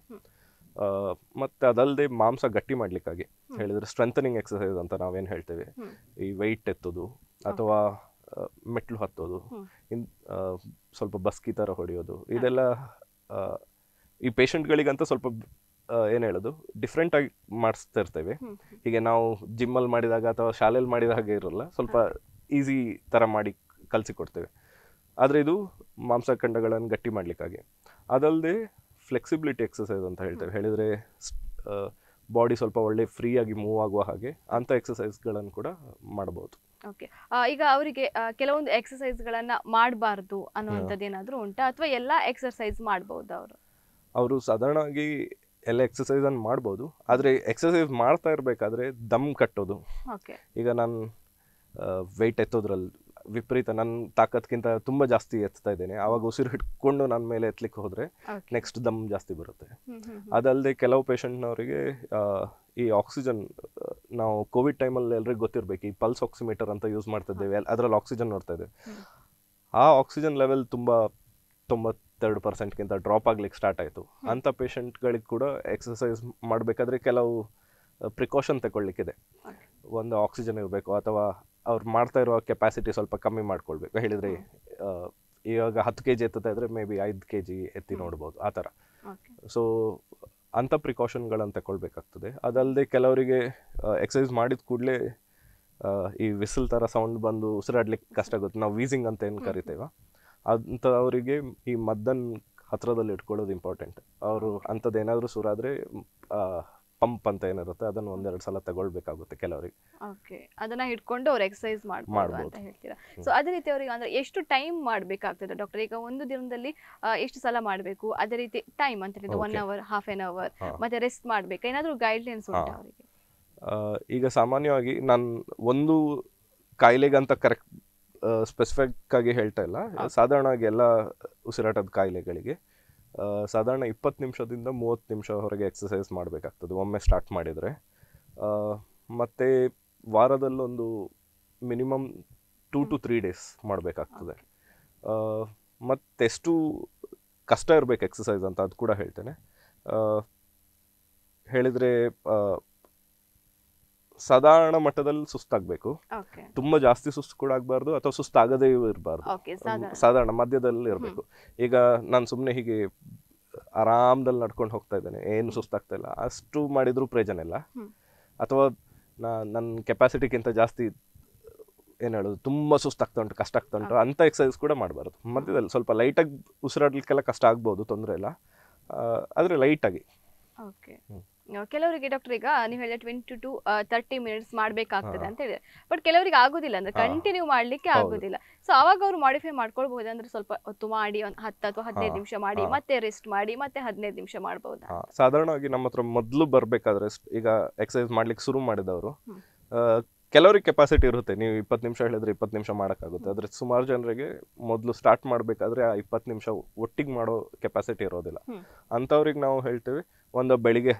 ಮತ್ತು ಅದಲ್ಲದೆ ಮಾಂಸ ಗಟ್ಟಿ ಮಾಡಲಿಕ್ಕಾಗಿ ಹೇಳಿದ್ರೆ ಸ್ಟ್ರೆಂಥನಿಂಗ್ ಎಕ್ಸಸೈಸ್ ಅಂತ ನಾವೇನು ಹೇಳ್ತೇವೆ ಈ ವೆಯ್ಟ್ ಎತ್ತೋದು ಅಥವಾ ಮೆಟ್ಲು ಹತ್ತೋದು ಇನ್ ಸ್ವಲ್ಪ ಬಸ್ಕಿ ಥರ ಹೊಡೆಯೋದು ಇದೆಲ್ಲ ಈ ಪೇಷಂಟ್ಗಳಿಗಂತ ಸ್ವಲ್ಪ ಏನು ಹೇಳೋದು ಡಿಫ್ರೆಂಟಾಗಿ ಮಾಡಿಸ್ತಿರ್ತೇವೆ ಹೀಗೆ ನಾವು ಜಿಮ್ಮಲ್ಲಿ ಮಾಡಿದಾಗ ಅಥವಾ ಶಾಲೆಯಲ್ಲಿ ಮಾಡಿದ ಹಾಗೆ ಇರೋಲ್ಲ ಸ್ವಲ್ಪ ಈಸಿ ಥರ ಮಾಡಿ ಕಲಿಸಿಕೊಡ್ತೇವೆ ಆದರೆ ಇದು ಮಾಂಸಖಂಡಗಳನ್ನು ಗಟ್ಟಿ ಮಾಡಲಿಕ್ಕಾಗಿ ಅದಲ್ಲದೆ ಫ್ಲೆಕ್ಸಿಬಿಲಿಟಿ ಎಕ್ಸಸೈಸ್ ಅಂತ ಹೇಳ್ತೇವೆ ಹೇಳಿದರೆ ಬಾಡಿ ಸ್ವಲ್ಪ ಒಳ್ಳೆ ಫ್ರೀಯಾಗಿ ಮೂವ್ ಆಗುವ ಹಾಗೆ ಅಂಥ ಎಕ್ಸಸೈಸ್ಗಳನ್ನು ಕೂಡ ಮಾಡಬಹುದು ಓಕೆ ಈಗ ಅವರಿಗೆ ಕೆಲವೊಂದು ಎಕ್ಸಸೈಸ್ಗಳನ್ನು ಮಾಡಬಾರ್ದು ಅನ್ನುವಂಥದ್ದು ಏನಾದರೂ ಉಂಟಾ ಅಥವಾ ಎಲ್ಲ ಎಕ್ಸಸೈಸ್ ಮಾಡಬಹುದು ಅವರು ಅವರು ಸಾಧಾರಣವಾಗಿ ಎಲ್ಲ ಅನ್ನು ಮಾಡ್ಬೋದು ಆದರೆ ಎಕ್ಸಸೈಸ್ ಮಾಡ್ತಾ ಇರಬೇಕಾದ್ರೆ ದಮ್ ಕಟ್ಟೋದು ಈಗ ನಾನು ವೆಯ್ಟ್ ಎತ್ತೋದ್ರಲ್ಲಿ ವಿಪರೀತ ನನ್ನ ತಾಕತ್ಕಿಂತ ತುಂಬ ಜಾಸ್ತಿ ಎತ್ತಾ ಇದ್ದೇನೆ ಆವಾಗ ಉಸಿರು ಹಿಡ್ಕೊಂಡು ನನ್ನ ಮೇಲೆ ಎತ್ತಲಿಕ್ಕೆ ಹೋದರೆ ನೆಕ್ಸ್ಟ್ ದಮ್ ಜಾಸ್ತಿ ಬರುತ್ತೆ ಅದಲ್ಲದೆ ಕೆಲವು ಪೇಷಂಟ್ನವರಿಗೆ ಈ ಆಕ್ಸಿಜನ್ ನಾವು ಕೋವಿಡ್ ಟೈಮಲ್ಲಿ ಎಲ್ರಿಗೂ ಗೊತ್ತಿರಬೇಕು ಈ ಪಲ್ಸ್ ಆಕ್ಸಿಮೀಟರ್ ಅಂತ ಯೂಸ್ ಮಾಡ್ತಾ ಇದ್ದೇವೆ ಅದರಲ್ಲಿ ಆಕ್ಸಿಜನ್ ನೋಡ್ತಾ ಇದ್ದೇವೆ ಆ ಆಕ್ಸಿಜನ್ ಲೆವೆಲ್ ತುಂಬ ತೊಂಬತ್ತೆರಡು ಪರ್ಸೆಂಟ್ಗಿಂತ ಡ್ರಾಪ್ ಆಗ್ಲಿಕ್ಕೆ ಸ್ಟಾರ್ಟ್ ಆಯಿತು ಅಂಥ ಪೇಷಂಟ್ಗಳಿಗೆ ಕೂಡ ಎಕ್ಸಸೈಸ್ ಮಾಡಬೇಕಾದ್ರೆ ಕೆಲವು ಪ್ರಿಕಾಷನ್ ತಗೊಳ್ಳಿಕ್ಕಿದೆ ಒಂದು ಆಕ್ಸಿಜನ್ ಇರಬೇಕು ಅಥವಾ ಅವ್ರು ಮಾಡ್ತಾ ಇರೋ ಕೆಪಾಸಿಟಿ ಸ್ವಲ್ಪ ಕಮ್ಮಿ ಮಾಡ್ಕೊಳ್ಬೇಕು ಹೇಳಿದರೆ ಇವಾಗ ಹತ್ತು ಕೆ ಜಿ ಎತ್ತುತ್ತಾ ಇದ್ದರೆ ಮೇ ಬಿ ಐದು ಕೆ ಜಿ ಎತ್ತಿ ನೋಡ್ಬೋದು ಆ ಥರ ಸೊ ಅಂಥ ಪ್ರಿಕಾಷನ್ಗಳನ್ನು ತಗೊಳ್ಬೇಕಾಗ್ತದೆ ಅದಲ್ಲದೆ ಕೆಲವರಿಗೆ ಎಕ್ಸಸೈಸ್ ಮಾಡಿದ ಕೂಡಲೇ ಈ ವಿಸಿಲ್ ಥರ ಸೌಂಡ್ ಬಂದು ಉಸಿರಾಡ್ಲಿಕ್ಕೆ ಕಷ್ಟ ಆಗುತ್ತೆ ನಾವು ವೀಸಿಂಗ್ ಅಂತ ಏನು ಕರಿತೇವ ಅಂಥವರಿಗೆ ಈ ಮದ್ದನ್ನು ಹತ್ರದಲ್ಲಿ ಇಟ್ಕೊಳ್ಳೋದು ಇಂಪಾರ್ಟೆಂಟ್ ಅವರು ಅಂಥದ್ದು ಏನಾದರೂ ಸುರಾದರೆ ಪಂಪ್ ಅಂತ ಏನಿರುತ್ತೆ ಅದನ್ನ ಒಂದೆರಡು ಸಲ ತಗೊಳ್ಬೇಕಾಗುತ್ತೆ ಕೆಲವರಿಗೆ ಓಕೆ ಅದನ್ನ ಹಿಡ್ಕೊಂಡು ಅವ್ರು ಎಕ್ಸರ್ಸೈಸ್ ಮಾಡ್ಬೋದು ಅಂತ ಹೇಳ್ತೀರಾ ಸೊ ಅದೇ ರೀತಿ ಅವರಿಗೆ ಅಂದ್ರೆ ಎಷ್ಟು ಟೈಮ್ ಮಾಡ್ಬೇಕಾಗ್ತದೆ ಡಾಕ್ಟರ್ ಈಗ ಒಂದು ದಿನದಲ್ಲಿ ಎಷ್ಟು ಸಲ ಮಾಡ್ಬೇಕು ಅದೇ ರೀತಿ ಟೈಮ್ ಅಂತ ಹೇಳಿದ್ರೆ one hour half an hour ಮತ್ತೆ ರೆಸ್ಟ್ ಮಾಡಬೇಕು ಏನಾದರೂ ಗೈಡ್ಲೈನ್ಸ್ ಉಂಟು ಅವರಿಗೆ ಈಗ ಸಾಮಾನ್ಯವಾಗಿ ನಾನು ಒಂದು ಕಾಯಿಲೆಗಂತ ಕರೆಕ್ಟ್ ಸ್ಪೆಸಿಫಿಕ್ ಆಗಿ ಹೇಳ್ತಾ ಇಲ್ಲ ಸಾಧಾರಣವಾಗಿ ಎಲ್ಲ ಉಸಿರಾಟದ ಕಾಯಿಲೆಗಳಿಗೆ ಸಾಧಾರಣ ಇಪ್ಪತ್ತು ನಿಮಿಷದಿಂದ ಮೂವತ್ತು ನಿಮಿಷವರೆಗೆ ಎಕ್ಸಸೈಸ್ ಮಾಡಬೇಕಾಗ್ತದೆ ಒಮ್ಮೆ ಸ್ಟಾರ್ಟ್ ಮಾಡಿದರೆ ಮತ್ತು ವಾರದಲ್ಲೊಂದು minimum two to three days ಮಾಡಬೇಕಾಗ್ತದೆ ಮತ್ತೆಷ್ಟು ಕಷ್ಟ ಇರಬೇಕು ಎಕ್ಸಸೈಸ್ ಅಂತ ಅದು ಕೂಡ ಹೇಳ್ತೇನೆ ಹೇಳಿದರೆ ಸಾಧಾರಣ ಮಟ್ಟದಲ್ಲಿ ಸುಸ್ತಾಗಬೇಕು ತುಂಬಾ ಜಾಸ್ತಿ ಸುಸ್ತು ಕೂಡ ಆಗಬಾರ್ದು ಅಥವಾ ಸುಸ್ತು ಆಗದೇ ಇರಬಾರ್ದು ಸಾಧಾರಣ ಮಧ್ಯದಲ್ಲಿ ಇರಬೇಕು ಈಗ ನಾನು ಸುಮ್ಮನೆ ಹೀಗೆ ಆರಾಮದಲ್ಲಿ ನಡ್ಕೊಂಡು ಹೋಗ್ತಾ ಇದ್ದೇನೆ ಏನು ಸುಸ್ತಾಗ್ತಾ ಇಲ್ಲ ಅಷ್ಟು ಮಾಡಿದ್ರು ಪ್ರಯೋಜನ ಇಲ್ಲ ಅಥವಾ ನನ್ನ ಕೆಪಾಸಿಟಿಗಿಂತ ಜಾಸ್ತಿ ಏನು ಹೇಳೋದು ತುಂಬ ಸುಸ್ತಾಗ್ತಾ ಉಂಟು ಕಷ್ಟ ಆಗ್ತಾ ಉಂಟು ಅಂತ ಎಕ್ಸಸೈಸ್ ಕೂಡ ಮಾಡಬಾರ್ದು ಮಧ್ಯದಲ್ಲಿ ಸ್ವಲ್ಪ ಲೈಟಾಗಿ ಉಸಿರಾಡ್ಲಿಕ್ಕೆಲ್ಲ ಕಷ್ಟ ಆಗ್ಬೋದು ತೊಂದರೆ ಇಲ್ಲ ಆದರೆ ಲೈಟಾಗಿ ಓಕೆ ಕೆಲವರಿಗೆ ಡಾಕ್ಟರ್ ಈಗ ನೀವು ಹೇಳಿದ ಟ್ವೆಂಟಿ ಟು ತರ್ಟಿ ಮಿನಿಟ್ಸ್ ಮಾಡಬೇಕಾಗ್ತದೆ ಅಂತ ಹೇಳಿದೆ ಬಟ್ ಕೆಲವರಿಗೆ ಆಗೋದಿಲ್ಲ ಅಂದ್ರೆ ಕಂಟಿನ್ಯೂ ಮಾಡಲಿಕ್ಕೆ ಆಗೋದಿಲ್ಲ ಸೊ ಅವಾಗ ಅವರು ಮಾಡಿಫೈ ಮಾಡ್ಕೊಳ್ಬಹುದು ಅಂದ್ರೆ ಸ್ವಲ್ಪ ಹೊತ್ತು ಮಾಡಿ ಒಂದು ಹತ್ತು ಅಥವಾ ಹದಿನೈದು ನಿಮಿಷ ಮಾಡಿ ಮತ್ತೆ ರೆಸ್ಟ್ ಮಾಡಿ ಮತ್ತೆ ಹದಿನೈದು ನಿಮಿಷ ಮಾಡಬಹುದು ಸಾಧಾರಣವಾಗಿ ನಮ್ಮ ಹತ್ರ ಮೊದಲು ಬರಬೇಕಾದ್ರೆ ಈಗ ಎಕ್ಸಸೈಸ್ ಮಾಡ್ಲಿಕ್ಕೆ ಶುರು ಮಾಡಿದವರು ಕೆಲವರಿಗೆ ಕೆಪಾಸಿಟಿ ಇರುತ್ತೆ ನೀವು ಇಪ್ಪತ್ತು ನಿಮಿಷ ಹೇಳಿದ್ರೆ ಇಪ್ಪತ್ತು ನಿಮಿಷ ಮಾಡೋಕ್ಕಾಗುತ್ತೆ ಆದರೆ ಸುಮಾರು ಜನರಿಗೆ ಮೊದಲು ಸ್ಟಾರ್ಟ್ ಮಾಡಬೇಕಾದ್ರೆ ಆ ಇಪ್ಪತ್ತು ನಿಮಿಷ ಒಟ್ಟಿಗೆ ಮಾಡೋ ಕೆಪಾಸಿಟಿ ಇರೋದಿಲ್ಲ ಅಂಥವ್ರಿಗೆ ನಾವು ಹೇಳ್ತೀವಿ ಒಂದು ಬೆಳಿಗ್ಗೆ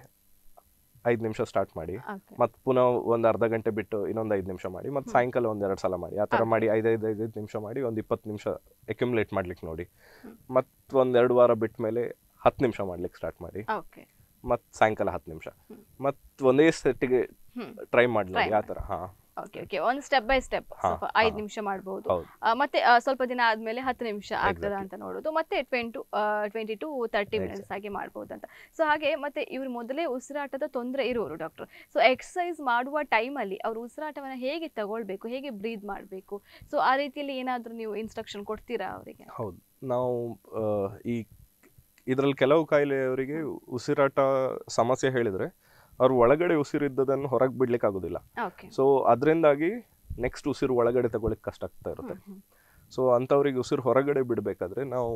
ಐದು ನಿಮಿಷ ಸ್ಟಾರ್ಟ್ ಮಾಡಿ ಮತ್ ಪುನಃ ಒಂದ್ ಅರ್ಧ ಗಂಟೆ ಬಿಟ್ಟು ಇನ್ನೊಂದು ಐದು ನಿಮಿಷ ಮಾಡಿ ಮತ್ತೆ ಸಾಯಂಕಾಲ ಒಂದ್ ಸಲ ಮಾಡಿ ಆತರ ತರ ಮಾಡಿ ಐದ್ ಐದೈದು ನಿಮಿಷ ಮಾಡಿ ಒಂದ್ ಇಪ್ಪತ್ತು ನಿಮಿಷ ಅಕ್ಯುಮುಲೇಟ್ ಮಾಡ್ಲಿಕ್ಕೆ ನೋಡಿ ಒಂದ್ ಎರಡು ವಾರ ಬಿಟ್ಟ ಮೇಲೆ ಹತ್ತು ನಿಮಿಷ ಮಾಡ್ಲಿಕ್ಕೆ ಸ್ಟಾರ್ಟ್ ಮಾಡಿ ಮತ್ ಸಾಯಂಕಾಲ ಹತ್ತು ನಿಮಿಷ ಮತ್ ಒಂದೇ ಸೆಟ್ಟಿಗೆ ಟ್ರೈ ಮಾಡ್ಲಿ ಆತರ ಹಾ ಓಕೆ ಓಕೆ ಒಂದು ಸ್ಟೆಪ್ ಬೈ ಸ್ಟೆಪ್ ಸ್ವಲ್ಪ ಐದು ನಿಮಿಷ ಮಾಡಬಹುದು ಮತ್ತೆ ಸ್ವಲ್ಪ ದಿನ ಆದ್ಮೇಲೆ ಹತ್ತು ನಿಮಿಷ ಆಗ್ತದ ಅಂತ ನೋಡೋದು ಮತ್ತೆ twenty twenty to thirty minutes ಹಾಗೆ ಮಾಡಬಹುದು ಅಂತ ಸೊ ಹಾಗೆ ಮತ್ತೆ ಇವರು ಮೊದಲೇ ಉಸಿರಾಟದ ತೊಂದರೆ ಇರುವರು ಡಾಕ್ಟರ್ ಸೊ ಎಕ್ಸಸೈಸ್ ಮಾಡುವ ಟೈಮಲ್ಲಿ ಅವ್ರು ಉಸಿರಾಟವನ್ನು ಹೇಗೆ ತಗೊಳ್ಬೇಕು ಹೇಗೆ ಬ್ರೀದ್ ಮಾಡಬೇಕು ಸೊ ಆ ರೀತಿಯಲ್ಲಿ ಏನಾದರೂ ನೀವು ಇನ್ಸ್ಟ್ರಕ್ಷನ್ ಕೊಡ್ತೀರಾ ಅವರಿಗೆ ಹೌದು ನಾವು ಈ ಇದರಲ್ಲಿ ಕೆಲವು ಕಾಯಿಲೆಯವರಿಗೆ ಉಸಿರಾಟ ಸಮಸ್ಯೆ ಹೇಳಿದರೆ ಅವ್ರು ಒಳಗಡೆ ಉಸಿರಿದ್ದದನ್ನು ಹೊರಗೆ ಬಿಡ್ಲಿಕ್ಕೆ ಆಗೋದಿಲ್ಲ ಸೊ ಅದರಿಂದಾಗಿ ನೆಕ್ಸ್ಟ್ ಉಸಿರು ಒಳಗಡೆ ತಗೊಳಿಕ್ ಕಷ್ಟ ಆಗ್ತಾ ಇರುತ್ತೆ ಸೊ ಅಂಥವ್ರಿಗೆ ಉಸಿರು ಹೊರಗಡೆ ಬಿಡಬೇಕಾದ್ರೆ ನಾವು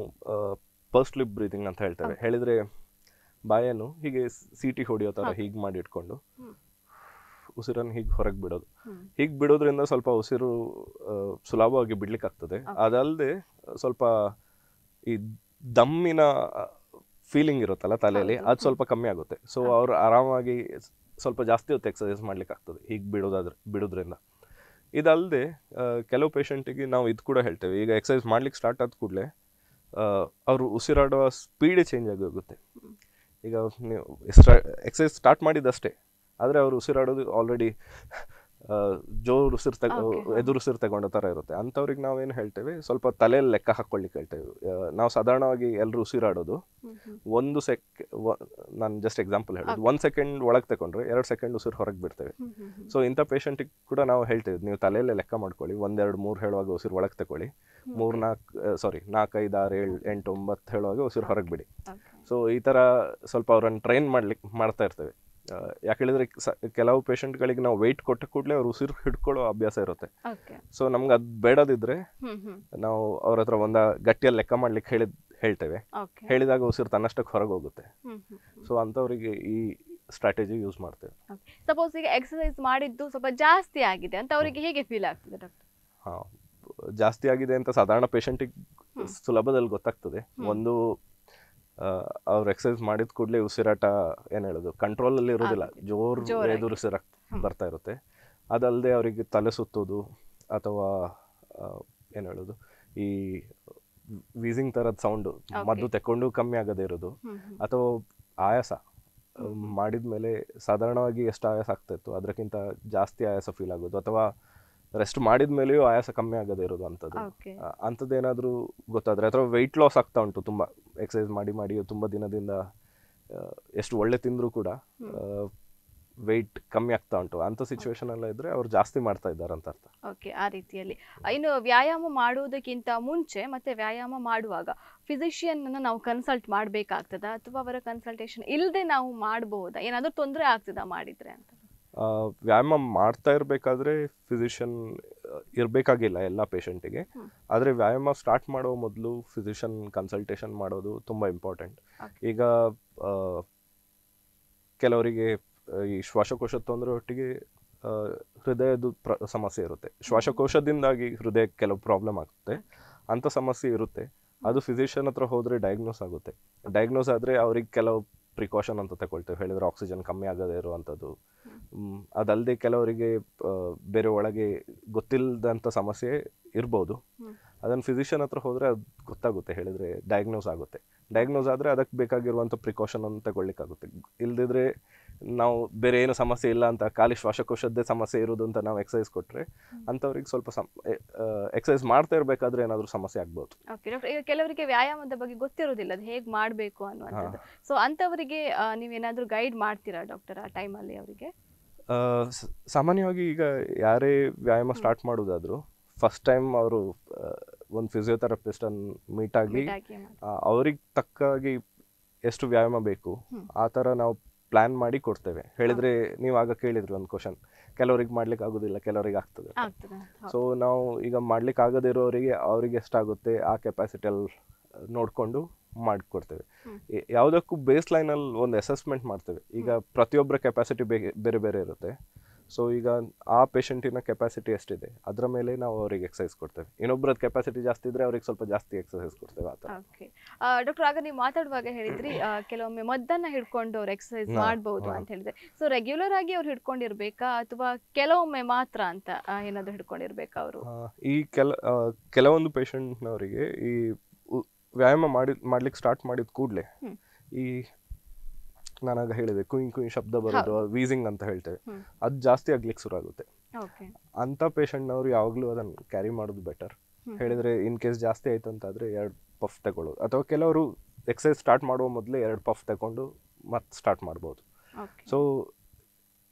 ಫಸ್ಟ್ ಲಿಪ್ ಅಂತ ಹೇಳ್ತೇವೆ ಹೇಳಿದ್ರೆ ಬಾಯನ್ನು ಹೀಗೆ ಸೀಟಿ ಹೊಡಿಯೋ ಥರ ಹೀಗೆ ಮಾಡಿ ಇಟ್ಕೊಂಡು ಉಸಿರನ್ನು ಹೀಗೆ ಹೊರಗೆ ಬಿಡೋದು ಹೀಗೆ ಬಿಡೋದ್ರಿಂದ ಸ್ವಲ್ಪ ಉಸಿರು ಸುಲಭವಾಗಿ ಬಿಡ್ಲಿಕ್ಕೆ ಆಗ್ತದೆ ಅದಲ್ಲದೆ ಸ್ವಲ್ಪ ಈ ದಮ್ಮಿನ ಫೀಲಿಂಗ್ ಇರುತ್ತಲ್ಲ ತಲೆಯಲ್ಲಿ ಅದು ಸ್ವಲ್ಪ ಕಮ್ಮಿ ಆಗುತ್ತೆ ಸೊ ಅವ್ರು ಆರಾಮಾಗಿ ಸ್ವಲ್ಪ ಜಾಸ್ತಿ ಹೊತ್ತು ಎಕ್ಸಸೈಸ್ ಮಾಡ್ಲಿಕ್ಕೆ ಆಗ್ತದೆ ಹೀಗೆ ಬಿಡೋದಾದ್ರೆ ಬಿಡೋದ್ರಿಂದ ಇದಲ್ಲದೆ ಕೆಲವು ಪೇಷಂಟಿಗೆ ನಾವು ಇದು ಕೂಡ ಹೇಳ್ತೇವೆ ಈಗ ಎಕ್ಸಸೈಸ್ ಮಾಡ್ಲಿಕ್ಕೆ ಸ್ಟಾರ್ಟ್ ಆದ ಕೂಡಲೇ ಅವರು ಉಸಿರಾಡುವ ಸ್ಪೀಡೇ ಚೇಂಜ್ ಆಗಿ ಹೋಗುತ್ತೆ ಈಗ ನೀವು ಎಕ್ಸಸೈಸ್ ಸ್ಟಾರ್ಟ್ ಮಾಡಿದ್ದಷ್ಟೇ ಆದರೆ ಅವರು ಉಸಿರಾಡೋದು ಆಲ್ರೆಡಿ ಜೋರು ಉಸಿರು ತಗ ಎದುರು ತಗೊಂಡೋ ತಗೊಂಡ ಥರ ಇರುತ್ತೆ ಅಂಥವ್ರಿಗೆ ನಾವೇನು ಹೇಳ್ತೇವೆ ಸ್ವಲ್ಪ ತಲೆಯಲ್ಲಿ ಲೆಕ್ಕ ಹಾಕ್ಕೊಳ್ಳಿಕ್ಕೆ ಹೇಳ್ತೇವೆ ನಾವು ಸಾಧಾರಣವಾಗಿ ಎಲ್ಲರೂ ಉಸಿರಾಡೋದು ಒಂದು ಸೆಕ್ ನಾನು ಜಸ್ಟ್ ಎಕ್ಸಾಂಪಲ್ ಹೇಳೋದು ಒಂದು ಸೆಕೆಂಡ್ ಒಳಗೆ ತಗೊಂಡ್ರೆ ಎರಡು ಸೆಕೆಂಡ್ ಉಸಿರು ಹೊರಗೆ ಬಿಡ್ತೇವೆ ಸೊ ಇಂಥ ಪೇಷಂಟಿಗೆ ಕೂಡ ನಾವು ಹೇಳ್ತೇವೆ ನೀವು ತಲೆಯಲ್ಲೇ ಲೆಕ್ಕ ಮಾಡ್ಕೊಳ್ಳಿ ಒಂದೆರಡು ಮೂರು ಹೇಳುವಾಗ ಉಸಿರು ಒಳಗೆ ತಗೊಳ್ಳಿ ಮೂರ್ ನಾಲ್ಕು ಸಾರಿ ನಾಲ್ಕೈದು ಆರು ಏಳು ಎಂಟು ಒಂಬತ್ತು ಹೇಳುವಾಗ ಉಸಿರು ಹೊರಗೆ ಬಿಡಿ ಸೊ ಈ ಥರ ಸ್ವಲ್ಪ ಅವ್ರನ್ನ ಟ್ರೈನ್ ಮಾಡ್ಲಿಕ್ಕೆ ಮಾಡ್ತಾ ಇರ್ತೇವೆ ಯಾಕೆ ಹೇಳಿದ್ರೆ ಕೆಲವು ಪೇಷಂಟ್ಗಳಿಗೆ ನಾವು ವೆಯ್ಟ್ ಕೊಟ್ಟ ಕೂಡಲೇ ಅವ್ರು ಉಸಿರು ಹಿಡ್ಕೊಳ್ಳೋ ಅಭ್ಯಾಸ ಇರುತ್ತೆ ಸೊ ನಮ್ಗೆ ಅದ್ ಬೇಡದಿದ್ರೆ ನಾವು ಅವ್ರ ಹತ್ರ ಒಂದ ಗಟ್ಟಿಯಲ್ಲಿ ಲೆಕ್ಕ ಮಾಡ್ಲಿಕ್ಕೆ ಹೇಳಿದ್ ಹೇಳ್ತೇವೆ ಹೇಳಿದಾಗ ಉಸಿರು ತನ್ನಷ್ಟಕ್ಕೆ ಹೊರಗೆ ಹೋಗುತ್ತೆ ಸೊ ಅಂಥವ್ರಿಗೆ ಈ ಸ್ಟ್ರಾಟಜಿ ಯೂಸ್ ಮಾಡ್ತೇವೆ ಸಪೋಸ್ ಈಗ ಎಕ್ಸರ್ಸೈಸ್ ಮಾಡಿದ್ದು ಸ್ವಲ್ಪ ಜಾಸ್ತಿ ಆಗಿದೆ ಅಂತ ಅವರಿಗೆ ಹೇಗೆ ಫೀಲ್ ಆಗ್ತದೆ ಜಾಸ್ತಿ ಆಗಿದೆ ಅಂತ ಸಾಧಾರಣ ಪೇಷಂಟಿಗೆ ಸುಲಭದಲ್ಲಿ ಗೊತ್ತಾಗ್ತದೆ ಒಂದು ಅವ್ರು ಎಕ್ಸಸೈಸ್ ಮಾಡಿದ ಕೂಡಲೇ ಉಸಿರಾಟ ಏನು ಹೇಳೋದು ಕಂಟ್ರೋಲಲ್ಲಿ ಇರೋದಿಲ್ಲ ಜೋರು ಎದುರು ಬರ್ತಾ ಇರುತ್ತೆ ಅದಲ್ಲದೆ ಅವರಿಗೆ ತಲೆ ಸುತ್ತೋದು ಅಥವಾ ಏನು ಹೇಳೋದು ಈ ವೀಸಿಂಗ್ ಥರದ ಸೌಂಡು ಮದ್ದು ತೆಕ್ಕೊಂಡು ಕಮ್ಮಿ ಆಗದೇ ಇರೋದು ಅಥವಾ ಆಯಾಸ ಮಾಡಿದ ಮೇಲೆ ಸಾಧಾರಣವಾಗಿ ಎಷ್ಟು ಆಯಾಸ ಇತ್ತು ಅದಕ್ಕಿಂತ ಜಾಸ್ತಿ ಆಯಾಸ ಫೀಲ್ ಆಗೋದು ಅಥವಾ ರೆಸ್ಟ್ ಮಾಡಿದ ಮೇಲೆಯೂ ಆಯಾಸ ಕಮ್ಮಿ ಆಗದೆ ಇರೋದು ಅಂಥದ್ದು ಅಂಥದ್ದು ಗೊತ್ತಾದರೆ ಅಥವಾ ವೆಯ್ಟ್ ಲಾಸ್ ಆಗ್ತಾ ಉಂಟು ತುಂಬ ಎಕ್ಸಸೈಸ್ ಮಾಡಿ ಮಾಡಿ ತುಂಬ ದಿನದಿಂದ ಎಷ್ಟು ಒಳ್ಳೆ ತಿಂದರೂ ಕೂಡ ವೆಯ್ಟ್ ಕಮ್ಮಿ ಆಗ್ತಾ ಉಂಟು ಅಂತ ಸಿಚುವೇಶನ್ ಎಲ್ಲ ಇದ್ರೆ ಅವ್ರು ಜಾಸ್ತಿ ಮಾಡ್ತಾ ಇದ್ದಾರೆ ಅಂತ ಅರ್ಥ ಓಕೆ ಆ ರೀತಿಯಲ್ಲಿ ಇನ್ನು ವ್ಯಾಯಾಮ ಮಾಡುವುದಕ್ಕಿಂತ ಮುಂಚೆ ಮತ್ತೆ ವ್ಯಾಯಾಮ ಮಾಡುವಾಗ ಫಿಸಿಷಿಯನ್ ನಾವು ಕನ್ಸಲ್ಟ್ ಮಾಡಬೇಕಾಗ್ತದ ಅಥವಾ ಅವರ ಕನ್ಸಲ್ಟೇಷನ್ ಇಲ್ಲದೆ ನಾವು ಮಾಡಬಹುದಾ ಏನಾದರೂ ತೊಂದರೆ ಆಗ್ತದಾ ಮಾಡಿದ್ರೆ ಅಂತ ವ್ಯಾಯಾಮ ಮಾಡ್ತಾ ಇರಬೇಕಾದ್ರೆ ಫಿಸಿಷಿಯನ್ ಇರಬೇಕಾಗಿಲ್ಲ ಎಲ್ಲ ಪೇಷಂಟಿಗೆ ಆದರೆ ವ್ಯಾಯಾಮ ಸ್ಟಾರ್ಟ್ ಮಾಡೋ ಮೊದಲು ಫಿಸಿಷಿಯನ್ ಕನ್ಸಲ್ಟೇಷನ್ ಮಾಡೋದು ತುಂಬ ಇಂಪಾರ್ಟೆಂಟ್ ಈಗ ಕೆಲವರಿಗೆ ಈ ಶ್ವಾಸಕೋಶ ತೊಂದರೆ ಒಟ್ಟಿಗೆ ಹೃದಯದ ಪ್ರ ಸಮಸ್ಯೆ ಇರುತ್ತೆ ಶ್ವಾಸಕೋಶದಿಂದಾಗಿ ಹೃದಯ ಕೆಲವು ಪ್ರಾಬ್ಲಮ್ ಆಗುತ್ತೆ ಅಂಥ ಸಮಸ್ಯೆ ಇರುತ್ತೆ ಅದು ಫಿಸಿಷಿಯನ್ ಹತ್ರ ಹೋದರೆ ಡಯಾಗ್ನೋಸ್ ಆಗುತ್ತೆ ಡಯಾಗ್ನೋಸ್ ಆದರೆ ಅವ್ರಿಗೆ ಕೆಲವು ಪ್ರಿಕಾಷನ್ ಅಂತ ತಗೊಳ್ತೇವೆ ಹೇಳಿದ್ರೆ ಆಕ್ಸಿಜನ್ ಕಮ್ಮಿ ಆಗದೇ ಇರುವಂಥದ್ದು ಅದಲ್ಲದೆ ಕೆಲವರಿಗೆ ಬೇರೆ ಒಳಗೆ ಗೊತ್ತಿಲ್ಲದಂಥ ಸಮಸ್ಯೆ ಇರ್ಬೋದು ಅದನ್ನು ಫಿಸಿಷಿಯನ್ ಹತ್ರ ಹೋದರೆ ಅದು ಗೊತ್ತಾಗುತ್ತೆ ಹೇಳಿದರೆ ಡಯಾಗ್ನೋಸ್ ಆಗುತ್ತೆ ಡಯಾಗ್ನೋಸ್ ಆದರೆ ಅದಕ್ಕೆ ಬೇಕಾಗಿರುವಂಥ ಪ್ರಿಕಾಷನ್ ಅನ್ನು ತಗೊಳ್ಳಿಕ್ಕಾಗುತ್ತೆ ಇಲ್ಲದಿದ್ರೆ ನಾವು ಬೇರೆ ಏನು ಸಮಸ್ಯೆ ಇಲ್ಲ ಅಂತ ಖಾಲಿ ಶ್ವಾಸಕೋಶದ್ದೇ ಸಮಸ್ಯೆ ಇರೋದು ಅಂತ ನಾವು ಎಕ್ಸಸೈಸ್ ಕೊಟ್ಟರೆ ಅಂಥವ್ರಿಗೆ ಸ್ವಲ್ಪ ಎಕ್ಸಸೈಸ್ ಮಾಡ್ತಾ ಇರಬೇಕಾದ್ರೆ ಏನಾದರೂ ಸಮಸ್ಯೆ ಆಗ್ಬೋದು ಓಕೆ ಈಗ ಕೆಲವರಿಗೆ ವ್ಯಾಯಾಮದ ಬಗ್ಗೆ ಗೊತ್ತಿರೋದಿಲ್ಲ ಅದು ಹೇಗೆ ಮಾಡಬೇಕು ಅನ್ನುವಂಥದ್ದು ಸೊ ಅಂಥವರಿಗೆ ನೀವೇನಾದರೂ ಗೈಡ್ ಮಾಡ್ತೀರಾ ಡಾಕ್ಟರ್ ಆ ಟೈಮಲ್ಲಿ ಅವರಿಗೆ ಸಾಮಾನ್ಯವಾಗಿ ಈಗ ಯಾರೇ ವ್ಯಾಯಾಮ ಸ್ಟಾರ್ಟ್ ಮಾಡೋದಾದರೂ ಫಸ್ಟ್ ಟೈಮ್ ಅವರು ಒಂದು ಫಿಸಿಯೋಥೆರಪಿಸ್ಟನ್ನು ಮೀಟ್ ಆಗಿ ಅವ್ರಿಗೆ ತಕ್ಕಾಗಿ ಎಷ್ಟು ವ್ಯಾಯಾಮ ಬೇಕು ಆ ಥರ ನಾವು ಪ್ಲ್ಯಾನ್ ಮಾಡಿ ಕೊಡ್ತೇವೆ ಹೇಳಿದ್ರೆ ನೀವು ಆಗ ಕೇಳಿದ್ರಿ ಒಂದು ಕ್ವಶನ್ ಕೆಲವರಿಗೆ ಮಾಡ್ಲಿಕ್ಕೆ ಆಗೋದಿಲ್ಲ ಕೆಲವರಿಗೆ ಆಗ್ತದೆ ಸೊ ನಾವು ಈಗ ಮಾಡ್ಲಿಕ್ಕೆ ಆಗದಿರೋರಿಗೆ ಅವರಿಗೆ ಎಷ್ಟಾಗುತ್ತೆ ಆ ಕೆಪಾಸಿಟಿಯಲ್ಲಿ ನೋಡಿಕೊಂಡು ಮಾಡಿಕೊಡ್ತೇವೆ ಯಾವುದಕ್ಕೂ ಬೇಸ್ ಲೈನಲ್ಲಿ ಒಂದು ಅಸೆಸ್ಮೆಂಟ್ ಮಾಡ್ತೇವೆ ಈಗ ಪ್ರತಿಯೊಬ್ಬರ ಕೆಪಾಸಿಟಿ ಬೇರೆ ಬೇರೆ ಇರುತ್ತೆ ಸೊ ಈಗ ಆ ಪೇಷಂಟಿನ ಕೆಪಾಸಿಟಿ ಎಷ್ಟಿದೆ ಅದರ ಮೇಲೆ ನಾವು ಅವರಿಗೆ ಎಕ್ಸಸೈಸ್ ಕೊಡ್ತೇವೆ ಇನ್ನೊಬ್ಬರದ ಕೆಪಾಸಿಟಿ ಜಾಸ್ತಿ ಇದ್ರೆ ಅವ್ರಿಗೆ ಸ್ವಲ್ಪ ಜಾಸ್ತಿ ಎಕ್ಸಸೈಸ್ ಕೊಡ್ತೇವೆ ಆ ಓಕೆ ಡಾಕ್ಟರ್ ಆಗ ನೀವು ಮಾತಾಡುವಾಗ ಹೇಳಿದ್ರಿ ಕೆಲವೊಮ್ಮೆ ಮದ್ದನ್ನ ಹಿಡ್ಕೊಂಡು ಅವ್ರು ಎಕ್ಸಸೈಸ್ ಮಾಡಬಹುದು ಅಂತ ಹೇಳಿದ್ರೆ ಸೊ ರೆಗ್ಯುಲರ್ ಆಗಿ ಅವ್ರು ಹಿಡ್ಕೊಂಡಿರ್ಬೇಕಾ ಅಥವಾ ಕೆಲವೊಮ್ಮೆ ಮಾತ್ರ ಅಂತ ಏನಾದರೂ ಹಿಡ್ಕೊಂಡಿರ್ಬೇಕಾ ಅವರು ಈ ಕೆಲ ಕೆಲವೊಂದು ಪೇಷಂಟ್ನವರಿಗೆ ಈ ವ್ಯಾಯಾಮ ಮಾಡಿ ಮಾಡ್ಲಿಕ್ಕೆ ಸ್ಟಾರ್ಟ್ ಮಾಡಿದ ಕೂಡಲೇ ಈ ನಾನಾಗ ಹೇಳಿದೆ ಕುಯಿ ಕುಯಿ ಶಬ್ದ ಬರೋದು ವೀಸಿಂಗ್ ಅಂತ ಹೇಳ್ತೇವೆ ಅದು ಜಾಸ್ತಿ ಆಗ್ಲಿಕ್ಕೆ ಶುರು ಆಗುತ್ತೆ ಅಂತ ಪೇಷಂಟ್ನವ್ರು ಯಾವಾಗಲೂ ಅದನ್ನು ಕ್ಯಾರಿ ಮಾಡೋದು ಬೆಟರ್ ಹೇಳಿದ್ರೆ ಇನ್ ಕೇಸ್ ಜಾಸ್ತಿ ಆಯ್ತು ಅಂತಾದ್ರೆ ಎರಡು ಪಫ್ ತಗೊಳ್ಳೋದು ಅಥವಾ ಕೆಲವರು ಎಕ್ಸಸೈಸ್ ಸ್ಟಾರ್ಟ್ ಮಾಡುವ ಮೊದಲೇ ಎರಡು ಪಫ್ ತಗೊಂಡು ಮತ್ತೆ ಸ್ಟಾರ್ಟ್ ಮಾಡ್ಬೋದು ಸೊ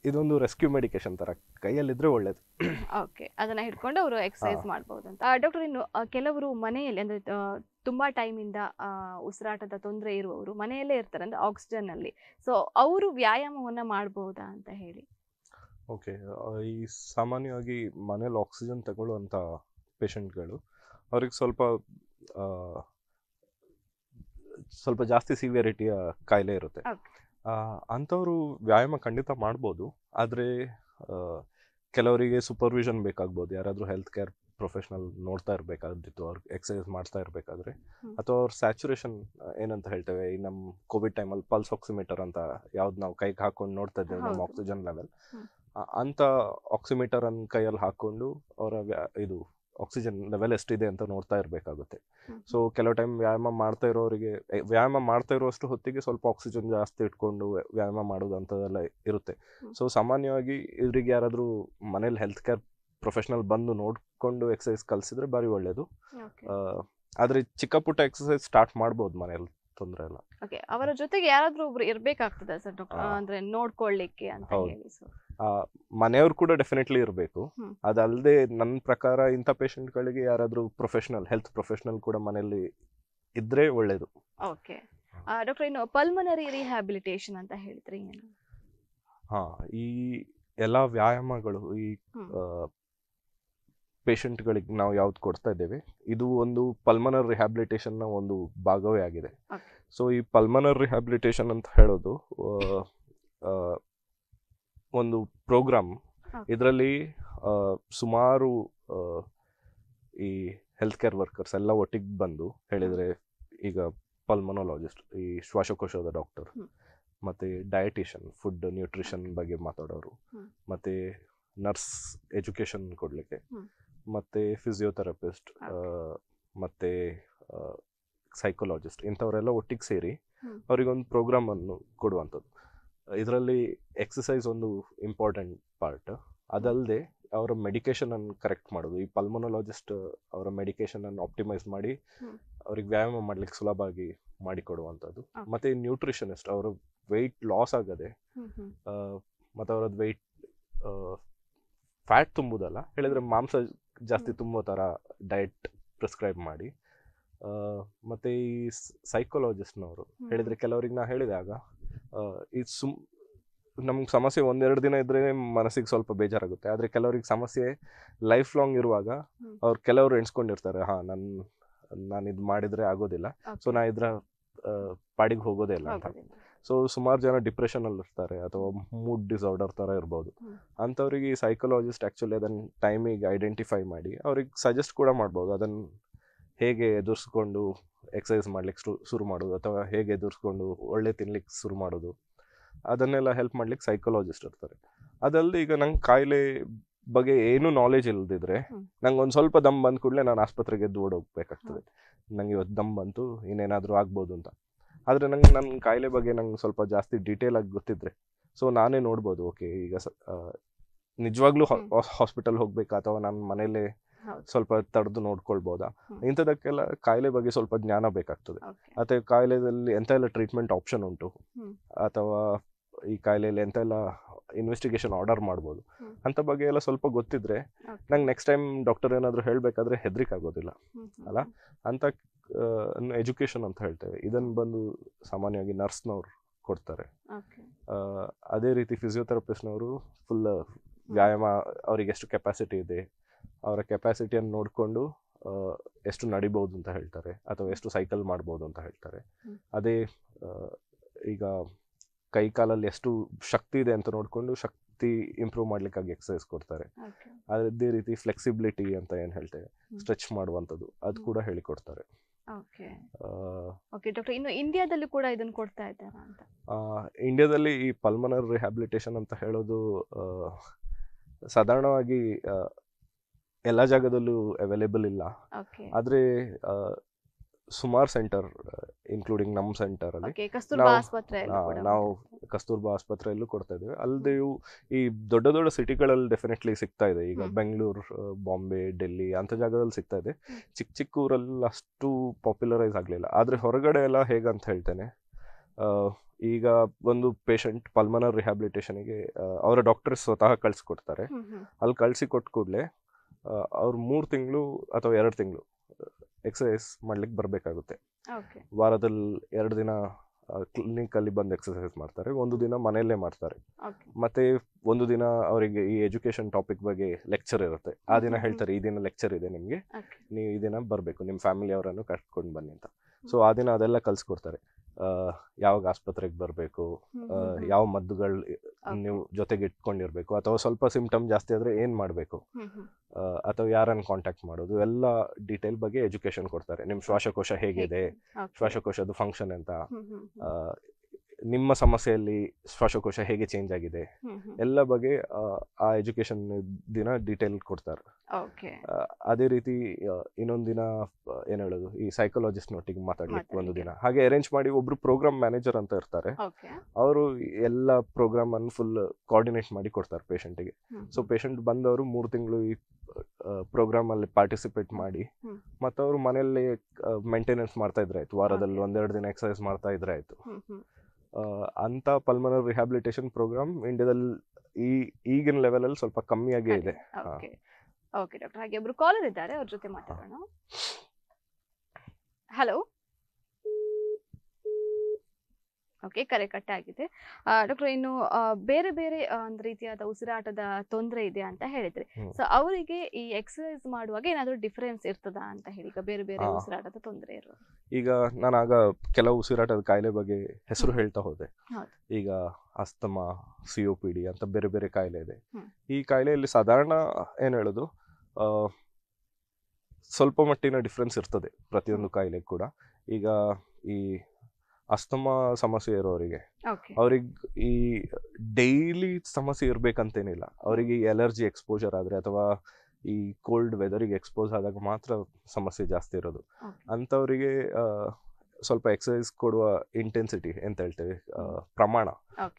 ಇದೊಂದು ರೆಸ್ಕ್ಯೂ ಮೆಡಿಕೇಶನ್ ತರ ಕೈಯಲ್ಲಿದ್ರೆ ಒಳ್ಳೇದು ಓಕೆ ಅದನ್ನ ಹಿಡ್ಕೊಂಡು ಅವರು ಎಕ್ಸಸೈಸ್ ಮಾಡ್ಬೋದು ಅಂತ ಡಾಕ್ಟರ್ ಇನ್ನು ಕೆಲವರು ಮನೆಯಲ್ಲಿ ಅಂದ್ರೆ ತುಂಬ ಟೈಮಿಂದ ಉಸಿರಾಟದ ತೊಂದರೆ ಇರುವವರು ಮನೆಯಲ್ಲೇ ಇರ್ತಾರೆ ಅಂದರೆ ಆಕ್ಸಿಜನ್ನಲ್ಲಿ ಸೊ ಅವರು ವ್ಯಾಯಾಮವನ್ನು ಮಾಡಬಹುದಾ ಅಂತ ಹೇಳಿ ಓಕೆ ಈ ಸಾಮಾನ್ಯವಾಗಿ ಮನೇಲಿ ಆಕ್ಸಿಜನ್ ತಗೊಳ್ಳುವಂಥ ಪೇಷಂಟ್ಗಳು ಅವ್ರಿಗೆ ಸ್ವಲ್ಪ ಸ್ವಲ್ಪ ಜಾಸ್ತಿ ಸಿವಿಯರಿಟಿಯ ಕಾಯಿಲೆ ಇರುತ್ತೆ ಅಂಥವರು ವ್ಯಾಯಾಮ ಖಂಡಿತ ಮಾಡ್ಬೋದು ಆದರೆ ಕೆಲವರಿಗೆ ಸೂಪರ್ವಿಷನ್ ಬೇಕಾಗ್ಬೋದು ಯಾರಾದರೂ ಹೆಲ್ತ್ ಕೇರ್ ಪ್ರೊಫೆಷನಲ್ ನೋಡ್ತಾ ಇರಬೇಕಾದಿತ್ತು ಅವ್ರಿಗೆ ಎಕ್ಸಸೈಸ್ ಮಾಡ್ತಾ ಇರಬೇಕಾದ್ರೆ ಅಥವಾ ಅವ್ರ ಸ್ಯಾಚುರೇಷನ್ ಏನಂತ ಹೇಳ್ತೇವೆ ಈ ನಮ್ಮ ಕೋವಿಡ್ ಟೈಮಲ್ಲಿ ಪಲ್ಸ್ ಆಕ್ಸಿಮೀಟರ್ ಅಂತ ಯಾವ್ದು ನಾವು ಕೈಗೆ ಹಾಕೊಂಡು ನೋಡ್ತಾ ಇದ್ದೇವೆ ನಮ್ಮ ಆಕ್ಸಿಜನ್ ಲೆವೆಲ್ ಅಂತ ಆಕ್ಸಿಮೀಟರ್ ಅನ್ನ ಕೈಯಲ್ಲಿ ಹಾಕೊಂಡು ಅವರ ಇದು ಆಕ್ಸಿಜನ್ ಲೆವೆಲ್ ಎಷ್ಟಿದೆ ಅಂತ ನೋಡ್ತಾ ಇರಬೇಕಾಗುತ್ತೆ ಸೊ ಕೆಲವು ಟೈಮ್ ವ್ಯಾಯಾಮ ಮಾಡ್ತಾ ಇರೋರಿಗೆ ವ್ಯಾಯಾಮ ಮಾಡ್ತಾ ಇರೋಷ್ಟು ಹೊತ್ತಿಗೆ ಸ್ವಲ್ಪ ಆಕ್ಸಿಜನ್ ಜಾಸ್ತಿ ಇಟ್ಕೊಂಡು ವ್ಯಾಯಾಮ ಮಾಡೋದು ಅಂಥದ್ದೆಲ್ಲ ಇರುತ್ತೆ ಸೊ ಸಾಮಾನ್ಯವಾಗಿ ಇವ್ರಿಗೆ ಯಾರಾದರೂ ಮನೇಲಿ ಹೆಲ್ತ್ ಕೇರ್ ಪ್ರೊಫೆಷನಲ್ ಬಂದು ನೋಡಿಕೊಂಡು ಎಕ್ಸಸೈಸ್ ಕಲಿಸಿದ್ರೆ ಭಾರಿ ಒಳ್ಳೆಯದು ಆದರೆ ಚಿಕ್ಕ ಪುಟ್ಟ ಎಕ್ಸಸೈಸ್ ಸ್ಟಾರ್ಟ್ ಮಾಡ್ಬೋದು ಮನೆಯಲ್ಲಿ ತೊಂದರೆ ಇಲ್ಲ ಓಕೆ ಅವರ ಜೊತೆಗೆ ಯಾರಾದರೂ ಒಬ್ರು ಇರಬೇಕಾಗ್ತದೆ ಸರ್ ಅಂದ್ರೆ ನೋಡ್ಕೊಳ್ಳಿಕ್ಕೆ ಅಂತ ಹೇಳಿ ಮನೆಯವ್ರು ಕೂಡ ಡೆಫಿನೆಟ್ಲಿ ಇರಬೇಕು ಅದಲ್ಲದೆ ನನ್ನ ಪ್ರಕಾರ ಇಂಥ ಪೇಷಂಟ್ಗಳಿಗೆ ಯಾರಾದರೂ ಪ್ರೊಫೆಷನಲ್ ಹೆಲ್ತ್ ಪ್ರೊಫೆಷನಲ್ ಕೂಡ ಮನೆಯಲ್ಲಿ ಇದ್ರೆ ಒಳ್ಳೇದು ಓಕೆ ಡಾಕ್ಟರ್ ಇನ್ನು ಪಲ್ಮನರಿ ರಿಹ್ಯಾಬಿಲಿಟೇಷನ್ ಅಂತ ಹೇಳ್ತೀರಿ ಏನು ಹಾಂ ಈ ಎಲ್ಲ ವ್ಯಾಯಾಮಗಳು ಈ ಗಳಿಗೆ ನಾವು ಯಾವ್ದು ಕೊಡ್ತಾ ಇದ್ದೇವೆ ಇದು ಒಂದು ಪಲ್ಮನರ್ ರಿಹ್ಯಾಬಿಲಿಟೇಷನ್ನ ಒಂದು ಭಾಗವೇ ಆಗಿದೆ ಸೊ ಈ ಪಲ್ಮನರ್ ರಿಹ್ಯಾಬಿಲಿಟೇಷನ್ ಅಂತ ಹೇಳೋದು ಒಂದು ಪ್ರೋಗ್ರಾಮ್ ಇದರಲ್ಲಿ ಸುಮಾರು ಈ ಹೆಲ್ತ್ ಕೇರ್ ವರ್ಕರ್ಸ್ ಎಲ್ಲ ಒಟ್ಟಿಗೆ ಬಂದು ಹೇಳಿದರೆ ಈಗ ಪಲ್ಮನೋಲಾಜಿಸ್ಟ್ ಈ ಶ್ವಾಸಕೋಶದ ಡಾಕ್ಟರ್ ಮತ್ತೆ ಡಯಟಿಷನ್ ಫುಡ್ ನ್ಯೂಟ್ರಿಷನ್ ಬಗ್ಗೆ ಮಾತಾಡೋರು ಮತ್ತೆ ನರ್ಸ್ ಎಜುಕೇಷನ್ ಕೊಡಲಿಕ್ಕೆ ಮತ್ತೆ ಫಿಸಿಯೋಥೆರಪಿಸ್ಟ್ ಮತ್ತೆ ಸೈಕೊಲಾಜಿಸ್ಟ್ ಇಂಥವರೆಲ್ಲ ಒಟ್ಟಿಗೆ ಸೇರಿ ಅವರಿಗೊಂದು ಪ್ರೋಗ್ರಾಮ್ ಅನ್ನು ಕೊಡುವಂಥದ್ದು ಇದರಲ್ಲಿ ಎಕ್ಸಸೈಸ್ ಒಂದು ಇಂಪಾರ್ಟೆಂಟ್ ಪಾರ್ಟ್ ಅದಲ್ಲದೆ ಅವರ ಮೆಡಿಕೇಶನ್ ಅನ್ನು ಕರೆಕ್ಟ್ ಮಾಡೋದು ಈ ಪಲ್ಮೊನೊಲಾಜಿಸ್ಟ್ ಅವರ ಮೆಡಿಕೇಶನ್ ಅನ್ನು ಆಪ್ಟಿಮೈಸ್ ಮಾಡಿ ಅವ್ರಿಗೆ ವ್ಯಾಯಾಮ ಮಾಡ್ಲಿಕ್ಕೆ ಸುಲಭ ಆಗಿ ಮಾಡಿಕೊಡುವಂಥದ್ದು ಮತ್ತೆ ನ್ಯೂಟ್ರಿಷನಿಸ್ಟ್ ಅವರ ವೆಯ್ಟ್ ಲಾಸ್ ಆಗದೆ ಮತ್ತೆ ಅವರದ್ದು ವೆಯ್ಟ್ ಫ್ಯಾಟ್ ತುಂಬುದಲ್ಲ ಹೇಳಿದ್ರೆ ಮಾಂಸ ಜಾಸ್ತಿ ತುಂಬೋ ಥರ ಡಯಟ್ ಪ್ರಿಸ್ಕ್ರೈಬ್ ಮಾಡಿ ಮತ್ತು ಈ ಸೈಕೋಲಜಿಸ್ಟ್ನವರು ಹೇಳಿದರೆ ಕೆಲವರಿಗೆ ನಾ ಹೇಳಿದಾಗ ಆಗ ಈ ಸುಮ್ ನಮ್ಗೆ ಸಮಸ್ಯೆ ಒಂದೆರಡು ದಿನ ಇದ್ರೆ ಮನಸ್ಸಿಗೆ ಸ್ವಲ್ಪ ಬೇಜಾರಾಗುತ್ತೆ ಆದರೆ ಕೆಲವ್ರಿಗೆ ಸಮಸ್ಯೆ ಲೈಫ್ ಲಾಂಗ್ ಇರುವಾಗ ಅವ್ರು ಕೆಲವರು ಎಣಿಸ್ಕೊಂಡಿರ್ತಾರೆ ಹಾ ನನ್ನ ನಾನು ಇದು ಮಾಡಿದರೆ ಆಗೋದಿಲ್ಲ ಸೊ ನಾ ಇದರ ಪಾಡಿಗೆ ಹೋಗೋದೇ ಇಲ್ಲ ಅಂತ ಸೊ ಸುಮಾರು ಜನ ಡಿಪ್ರೆಷನಲ್ಲಿ ಇರ್ತಾರೆ ಅಥವಾ ಮೂಡ್ ಡಿಸಾರ್ಡರ್ ಥರ ಇರ್ಬೋದು ಅಂಥವ್ರಿಗೆ ಈ ಸೈಕಾಲಜಿಸ್ಟ್ ಆ್ಯಕ್ಚುಲಿ ಅದನ್ನು ಟೈಮಿಗೆ ಐಡೆಂಟಿಫೈ ಮಾಡಿ ಅವ್ರಿಗೆ ಸಜೆಸ್ಟ್ ಕೂಡ ಮಾಡ್ಬೋದು ಅದನ್ನು ಹೇಗೆ ಎದುರಿಸ್ಕೊಂಡು ಎಕ್ಸಸೈಸ್ ಮಾಡ್ಲಿಕ್ಕೆ ಶುರು ಮಾಡೋದು ಅಥವಾ ಹೇಗೆ ಎದುರಿಸ್ಕೊಂಡು ಒಳ್ಳೆ ತಿನ್ಲಿಕ್ಕೆ ಶುರು ಮಾಡೋದು ಅದನ್ನೆಲ್ಲ ಹೆಲ್ಪ್ ಮಾಡ್ಲಿಕ್ಕೆ ಸೈಕಾಲಜಿಸ್ಟ್ ಇರ್ತಾರೆ ಅದಲ್ಲದೆ ಈಗ ನಂಗೆ ಕಾಯಿಲೆ ಬಗ್ಗೆ ಏನೂ ನಾಲೆಜ್ ಇಲ್ಲದಿದ್ರೆ ನಂಗೆ ಒಂದು ಸ್ವಲ್ಪ ದಮ್ ಬಂದ ಕೂಡಲೇ ನಾನು ಆಸ್ಪತ್ರೆಗೆ ಎದ್ದು ಓಡೋಗ್ಬೇಕಾಗ್ತದೆ ನಂಗೆ ಇವತ್ತು ದಮ್ ಬಂತು ಇನ್ನೇನಾದರೂ ಆಗ್ಬೋದು ಅಂತ ಆದರೆ ನಂಗೆ ನನ್ನ ಕಾಯಿಲೆ ಬಗ್ಗೆ ನಂಗೆ ಸ್ವಲ್ಪ ಜಾಸ್ತಿ ಡೀಟೇಲ್ ಆಗಿ ಗೊತ್ತಿದ್ರೆ ಸೊ ನಾನೇ ನೋಡ್ಬೋದು ಓಕೆ ಈಗ ನಿಜವಾಗ್ಲೂ ಹಾಸ್ಪಿಟಲ್ ಹೋಗ್ಬೇಕಾ ಅಥವಾ ನಾನು ಮನೇಲೆ ಸ್ವಲ್ಪ ತಡೆದು ನೋಡ್ಕೊಳ್ಬೋದಾ ಇಂಥದಕ್ಕೆಲ್ಲ ಕಾಯಿಲೆ ಬಗ್ಗೆ ಸ್ವಲ್ಪ ಜ್ಞಾನ ಬೇಕಾಗ್ತದೆ ಮತ್ತೆ ಕಾಯಿಲೆದಲ್ಲಿ ಎಂತ ಎಲ್ಲ ಟ್ರೀಟ್ಮೆಂಟ್ ಆಪ್ಷನ್ ಉಂಟು ಅಥವಾ ಈ ಕಾಯಿಲೆಯಲ್ಲಿ ಎಲ್ಲ ಇನ್ವೆಸ್ಟಿಗೇಷನ್ ಆರ್ಡರ್ ಮಾಡ್ಬೋದು ಅಂತ ಬಗ್ಗೆ ಎಲ್ಲ ಸ್ವಲ್ಪ ಗೊತ್ತಿದ್ರೆ ನಂಗೆ ನೆಕ್ಸ್ಟ್ ಟೈಮ್ ಡಾಕ್ಟರ್ ಏನಾದರೂ ಹೇಳಬೇಕಾದ್ರೆ ಹೆದರಿಕೆ ಆಗೋದಿಲ್ಲ ಅಲ್ಲ ಅಂತ ಎಜುಕೇಶನ್ ಅಂತ ಹೇಳ್ತೇವೆ ಇದನ್ನು ಬಂದು ಸಾಮಾನ್ಯವಾಗಿ ನರ್ಸ್ನವರು ಕೊಡ್ತಾರೆ ಅದೇ ರೀತಿ ಫಿಸಿಯೋಥೆರಪಿಸ್ಟ್ನವರು ಫುಲ್ ವ್ಯಾಯಾಮ ಅವ್ರಿಗೆ ಎಷ್ಟು ಕೆಪಾಸಿಟಿ ಇದೆ ಅವರ ಕೆಪಾಸಿಟಿಯನ್ನು ನೋಡಿಕೊಂಡು ಎಷ್ಟು ನಡಿಬಹುದು ಅಂತ ಹೇಳ್ತಾರೆ ಅಥವಾ ಎಷ್ಟು ಸೈಕಲ್ ಮಾಡ್ಬೋದು ಅಂತ ಹೇಳ್ತಾರೆ ಅದೇ ಈಗ ಕೈ ಕಾಲಲ್ಲಿ ಎಷ್ಟು ಶಕ್ತಿ ಇದೆ ಅಂತ ನೋಡಿಕೊಂಡು ಶಕ್ತಿ ಇಂಪ್ರೂವ್ ಮಾಡ್ಲಿಕ್ಕಾಗಿ ಎಕ್ಸಸೈಸ್ ಕೊಡ್ತಾರೆ ಅದೇ ರೀತಿ ಫ್ಲೆಕ್ಸಿಬಿಲಿಟಿ ಅಂತ ಏನು ಹೇಳ್ತೇವೆ ಸ್ಟ್ರೆಚ್ ಮಾಡುವಂಥದ್ದು ಅದು ಕೂಡ ಹೇಳಿಕೊಡ್ತಾರೆ ಓಕೆ ಡಾಕ್ಟರ್ ಇನ್ನು ಇಂಡಿಯಾದಲ್ಲಿ ಕೂಡ ಇದನ್ನು ಕೊಡ್ತಾ ಇದ್ದಾರಾ ಅಂತ ಇಂಡಿಯಾದಲ್ಲಿ ಈ ಪಲ್ಮನರ್ ರಿಹ್ಯಾಬಿಲಿಟೇಷನ್ ಅಂತ ಹೇಳೋದು ಸಾಧಾರಣವಾಗಿ ಎಲ್ಲ ಜಾಗದಲ್ಲೂ ಅವೈಲೇಬಲ್ ಇಲ್ಲ ಆದರೆ ಸುಮಾರ್ ಸೆಂಟರ್ ಇನ್ಕ್ಲೂಡಿಂಗ್ ನಮ್ಮ ಸೆಂಟರ್ ಅಲ್ಲಿ ನಾವು ಕಸ್ತೂರ್ಬಾ ಆಸ್ಪತ್ರೆಯಲ್ಲೂ ಕೊಡ್ತಾ ಇದ್ದೇವೆ ಅಲ್ಲಿ ಈ ದೊಡ್ಡ ದೊಡ್ಡ ಸಿಟಿಗಳಲ್ಲಿ ಡೆಫಿನೆಟ್ಲಿ ಸಿಗ್ತಾ ಇದೆ ಈಗ ಬೆಂಗಳೂರು ಬಾಂಬೆ ಡೆಲ್ಲಿ ಅಂತ ಜಾಗದಲ್ಲಿ ಸಿಗ್ತಾ ಇದೆ ಚಿಕ್ಕ ಚಿಕ್ಕ ಊರಲ್ಲಿ ಅಷ್ಟು ಪಾಪ್ಯುಲರೈಸ್ ಆಗಲಿಲ್ಲ ಆದರೆ ಹೊರಗಡೆ ಎಲ್ಲ ಹೇಗಂತ ಹೇಳ್ತೇನೆ ಈಗ ಒಂದು ಪೇಷಂಟ್ ಪಲ್ಮನರ್ ರಿಹ್ಯಾಬಿಲಿಟೇಷನ್ಗೆ ಅವರ ಡಾಕ್ಟರ್ ಸ್ವತಃ ಕಳಿಸ್ಕೊಡ್ತಾರೆ ಅಲ್ಲಿ ಕಳಿಸಿ ಕೊಟ್ಟ ಕೂಡಲೇ ಅವ್ರು ಮೂರು ತಿಂಗಳು ಅಥವಾ ಎರಡು ತಿಂಗಳು ಎಕ್ಸಸೈಸ್ ಮಾಡ್ಲಿಕ್ಕೆ ಬರಬೇಕಾಗುತ್ತೆ ವಾರದಲ್ಲಿ ಎರಡು ದಿನ ಕ್ಲಿನಿಕ್ ಅಲ್ಲಿ ಬಂದು ಎಕ್ಸಸೈಸ್ ಮಾಡ್ತಾರೆ ಒಂದು ದಿನ ಮನೆಯಲ್ಲೇ ಮಾಡ್ತಾರೆ ಮತ್ತೆ ಒಂದು ದಿನ ಅವರಿಗೆ ಈ ಎಜುಕೇಶನ್ ಟಾಪಿಕ್ ಬಗ್ಗೆ ಲೆಕ್ಚರ್ ಇರುತ್ತೆ ಆ ದಿನ ಹೇಳ್ತಾರೆ ಈ ದಿನ ಲೆಕ್ಚರ್ ಇದೆ ನಿಮಗೆ ನೀವು ಈ ದಿನ ಬರಬೇಕು ನಿಮ್ಮ ಫ್ಯಾಮಿಲಿ ಅವರನ್ನು ಕರ್ಕೊಂಡು ಬನ್ನಿ ಅಂತ ಸೊ ಆ ದಿನ ಅದೆಲ್ಲ ಕಲಿಸ್ಕೊಡ್ತಾರೆ ಯಾವಾಗ ಆಸ್ಪತ್ರೆಗೆ ಬರಬೇಕು ಯಾವ ಮದ್ದುಗಳು ನೀವು ಜೊತೆಗೆ ಇಟ್ಕೊಂಡಿರ್ಬೇಕು ಅಥವಾ ಸ್ವಲ್ಪ ಸಿಂಪ್ಟಮ್ ಜಾಸ್ತಿ ಆದರೆ ಏನು ಮಾಡಬೇಕು ಅಥವಾ ಯಾರನ್ನು ಕಾಂಟ್ಯಾಕ್ಟ್ ಮಾಡೋದು ಎಲ್ಲ ಡೀಟೇಲ್ ಬಗ್ಗೆ ಎಜುಕೇಶನ್ ಕೊಡ್ತಾರೆ ನಿಮ್ಮ ಶ್ವಾಸಕೋಶ ಹೇಗಿದೆ ಶ್ವಾಸಕೋಶದ ಫಂಕ್ಷನ್ ಅಂತ ನಿಮ್ಮ ಸಮಸ್ಯೆಯಲ್ಲಿ ಶ್ವಾಸಕೋಶ ಹೇಗೆ ಚೇಂಜ್ ಆಗಿದೆ ಎಲ್ಲ ಬಗ್ಗೆ ಆ ಎಜುಕೇಶನ್ ದಿನ ಡೀಟೇಲ್ ಕೊಡ್ತಾರೆ ಅದೇ ರೀತಿ ಇನ್ನೊಂದು ದಿನ ಏನ್ ಹೇಳೋದು ಈ ಸೈಕಾಲಜಿಸ್ಟ್ ನೋಟಿಗೆ ಮಾತಾಡ್ಲಿಕ್ಕೆ ಒಂದು ದಿನ ಹಾಗೆ ಅರೇಂಜ್ ಮಾಡಿ ಒಬ್ರು ಪ್ರೋಗ್ರಾಮ್ ಮ್ಯಾನೇಜರ್ ಅಂತ ಇರ್ತಾರೆ ಅವರು ಎಲ್ಲ ಪ್ರೋಗ್ರಾಮ್ ಅನ್ನು ಫುಲ್ ಕೋಆರ್ಡಿನೇಟ್ ಮಾಡಿ ಕೊಡ್ತಾರೆ ಪೇಷಂಟ್ಗೆ ಸೊ ಪೇಷಂಟ್ ಬಂದವರು ಮೂರು ತಿಂಗಳು ಈ ಪ್ರೋಗ್ರಾಮ್ ಅಲ್ಲಿ ಪಾರ್ಟಿಸಿಪೇಟ್ ಮಾಡಿ ಮತ್ತವರು ಮನೆಯಲ್ಲಿ ಮೇಂಟೆನೆನ್ಸ್ ಮಾಡ್ತಾ ಇದ್ರೆ ಆಯ್ತು ವಾರದಲ್ಲಿ ಒಂದೆರಡು ದಿನ ಎಕ್ಸರ್ಸೈಸ್ ಮಾಡ್ತಾ ಇದ್ರೆ ಆಯ್ತು ಅಂಥ ಪಲ್ಮನರ್ ರಿಹ್ಯಾಬಿಲಿಟೇಷನ್ ಪ್ರೋಗ್ರಾಮ್ ಇಂಡಿಯಾದಲ್ಲಿ ಈ ಈಗಿನ ಅಲ್ಲಿ ಸ್ವಲ್ಪ ಕಮ್ಮಿಯಾಗಿ ಇದೆ ಓಕೆ ಡಾಕ್ಟರ್ ಹಾಗೆ ಒಬ್ರು ಕಾಲರ್ ಇದ್ದಾರೆ ಅವ್ರ ಜೊತೆ ಮಾತಾಡೋಣ ಹಲೋ ಓಕೆ ಕರೆ ಕಟ್ ಆಗಿದೆ ಡಾಕ್ಟರ್ ಇನ್ನು ಬೇರೆ ಬೇರೆ ಒಂದು ರೀತಿಯಾದ ಉಸಿರಾಟದ ತೊಂದರೆ ಇದೆ ಅಂತ ಹೇಳಿದ್ರೆ ಸೊ ಅವರಿಗೆ ಈ ಎಕ್ಸರ್ಸೈಸ್ ಮಾಡುವಾಗ ಏನಾದರೂ ಡಿಫರೆನ್ಸ್ ಇರ್ತದ ಅಂತ ಹೇಳಿ ಬೇರೆ ಬೇರೆ ಉಸಿರಾಟದ ತೊಂದರೆ ಇರೋ ಈಗ ನಾನು ಆಗ ಕೆಲವು ಉಸಿರಾಟದ ಕಾಯಿಲೆ ಬಗ್ಗೆ ಹೆಸರು ಹೇಳ್ತಾ ಹೋದೆ ಈಗ asthma C O P D ಅಂತ ಬೇರೆ ಬೇರೆ ಕಾಯಿಲೆ ಇದೆ ಈ ಕಾಯಿಲೆಯಲ್ಲಿ ಸಾಧಾರಣ ಏನು ಹೇಳೋದು ಸ್ವಲ್ಪ ಮಟ್ಟಿನ ಡಿಫ್ರೆನ್ಸ್ ಇರ್ತದೆ ಪ್ರತಿಯೊಂದು ಕಾಯಿಲೆ ಕೂಡ ಈಗ ಈ ಅಸ್ತಮಾ ಸಮಸ್ಯೆ ಇರೋರಿಗೆ ಅವ್ರಿಗೆ ಈ ಡೈಲಿ ಸಮಸ್ಯೆ ಇರ್ಬೇಕಂತೇನಿಲ್ಲ ಅವರಿಗೆ ಎಲರ್ಜಿ ಎಕ್ಸ್ಪೋಜರ್ ಆದ್ರೆ ಅಥವಾ ಈ ಕೋಲ್ಡ್ ವೆದರಿಗೆ ಎಕ್ಸ್ಪೋಸ್ ಆದಾಗ ಮಾತ್ರ ಸಮಸ್ಯೆ ಜಾಸ್ತಿ ಇರೋದು ಅಂಥವರಿಗೆ ಸ್ವಲ್ಪ ಎಕ್ಸಸೈಸ್ ಕೊಡುವ ಇಂಟೆನ್ಸಿಟಿ ಅಂತ ಹೇಳ್ತೇವೆ ಪ್ರಮಾಣ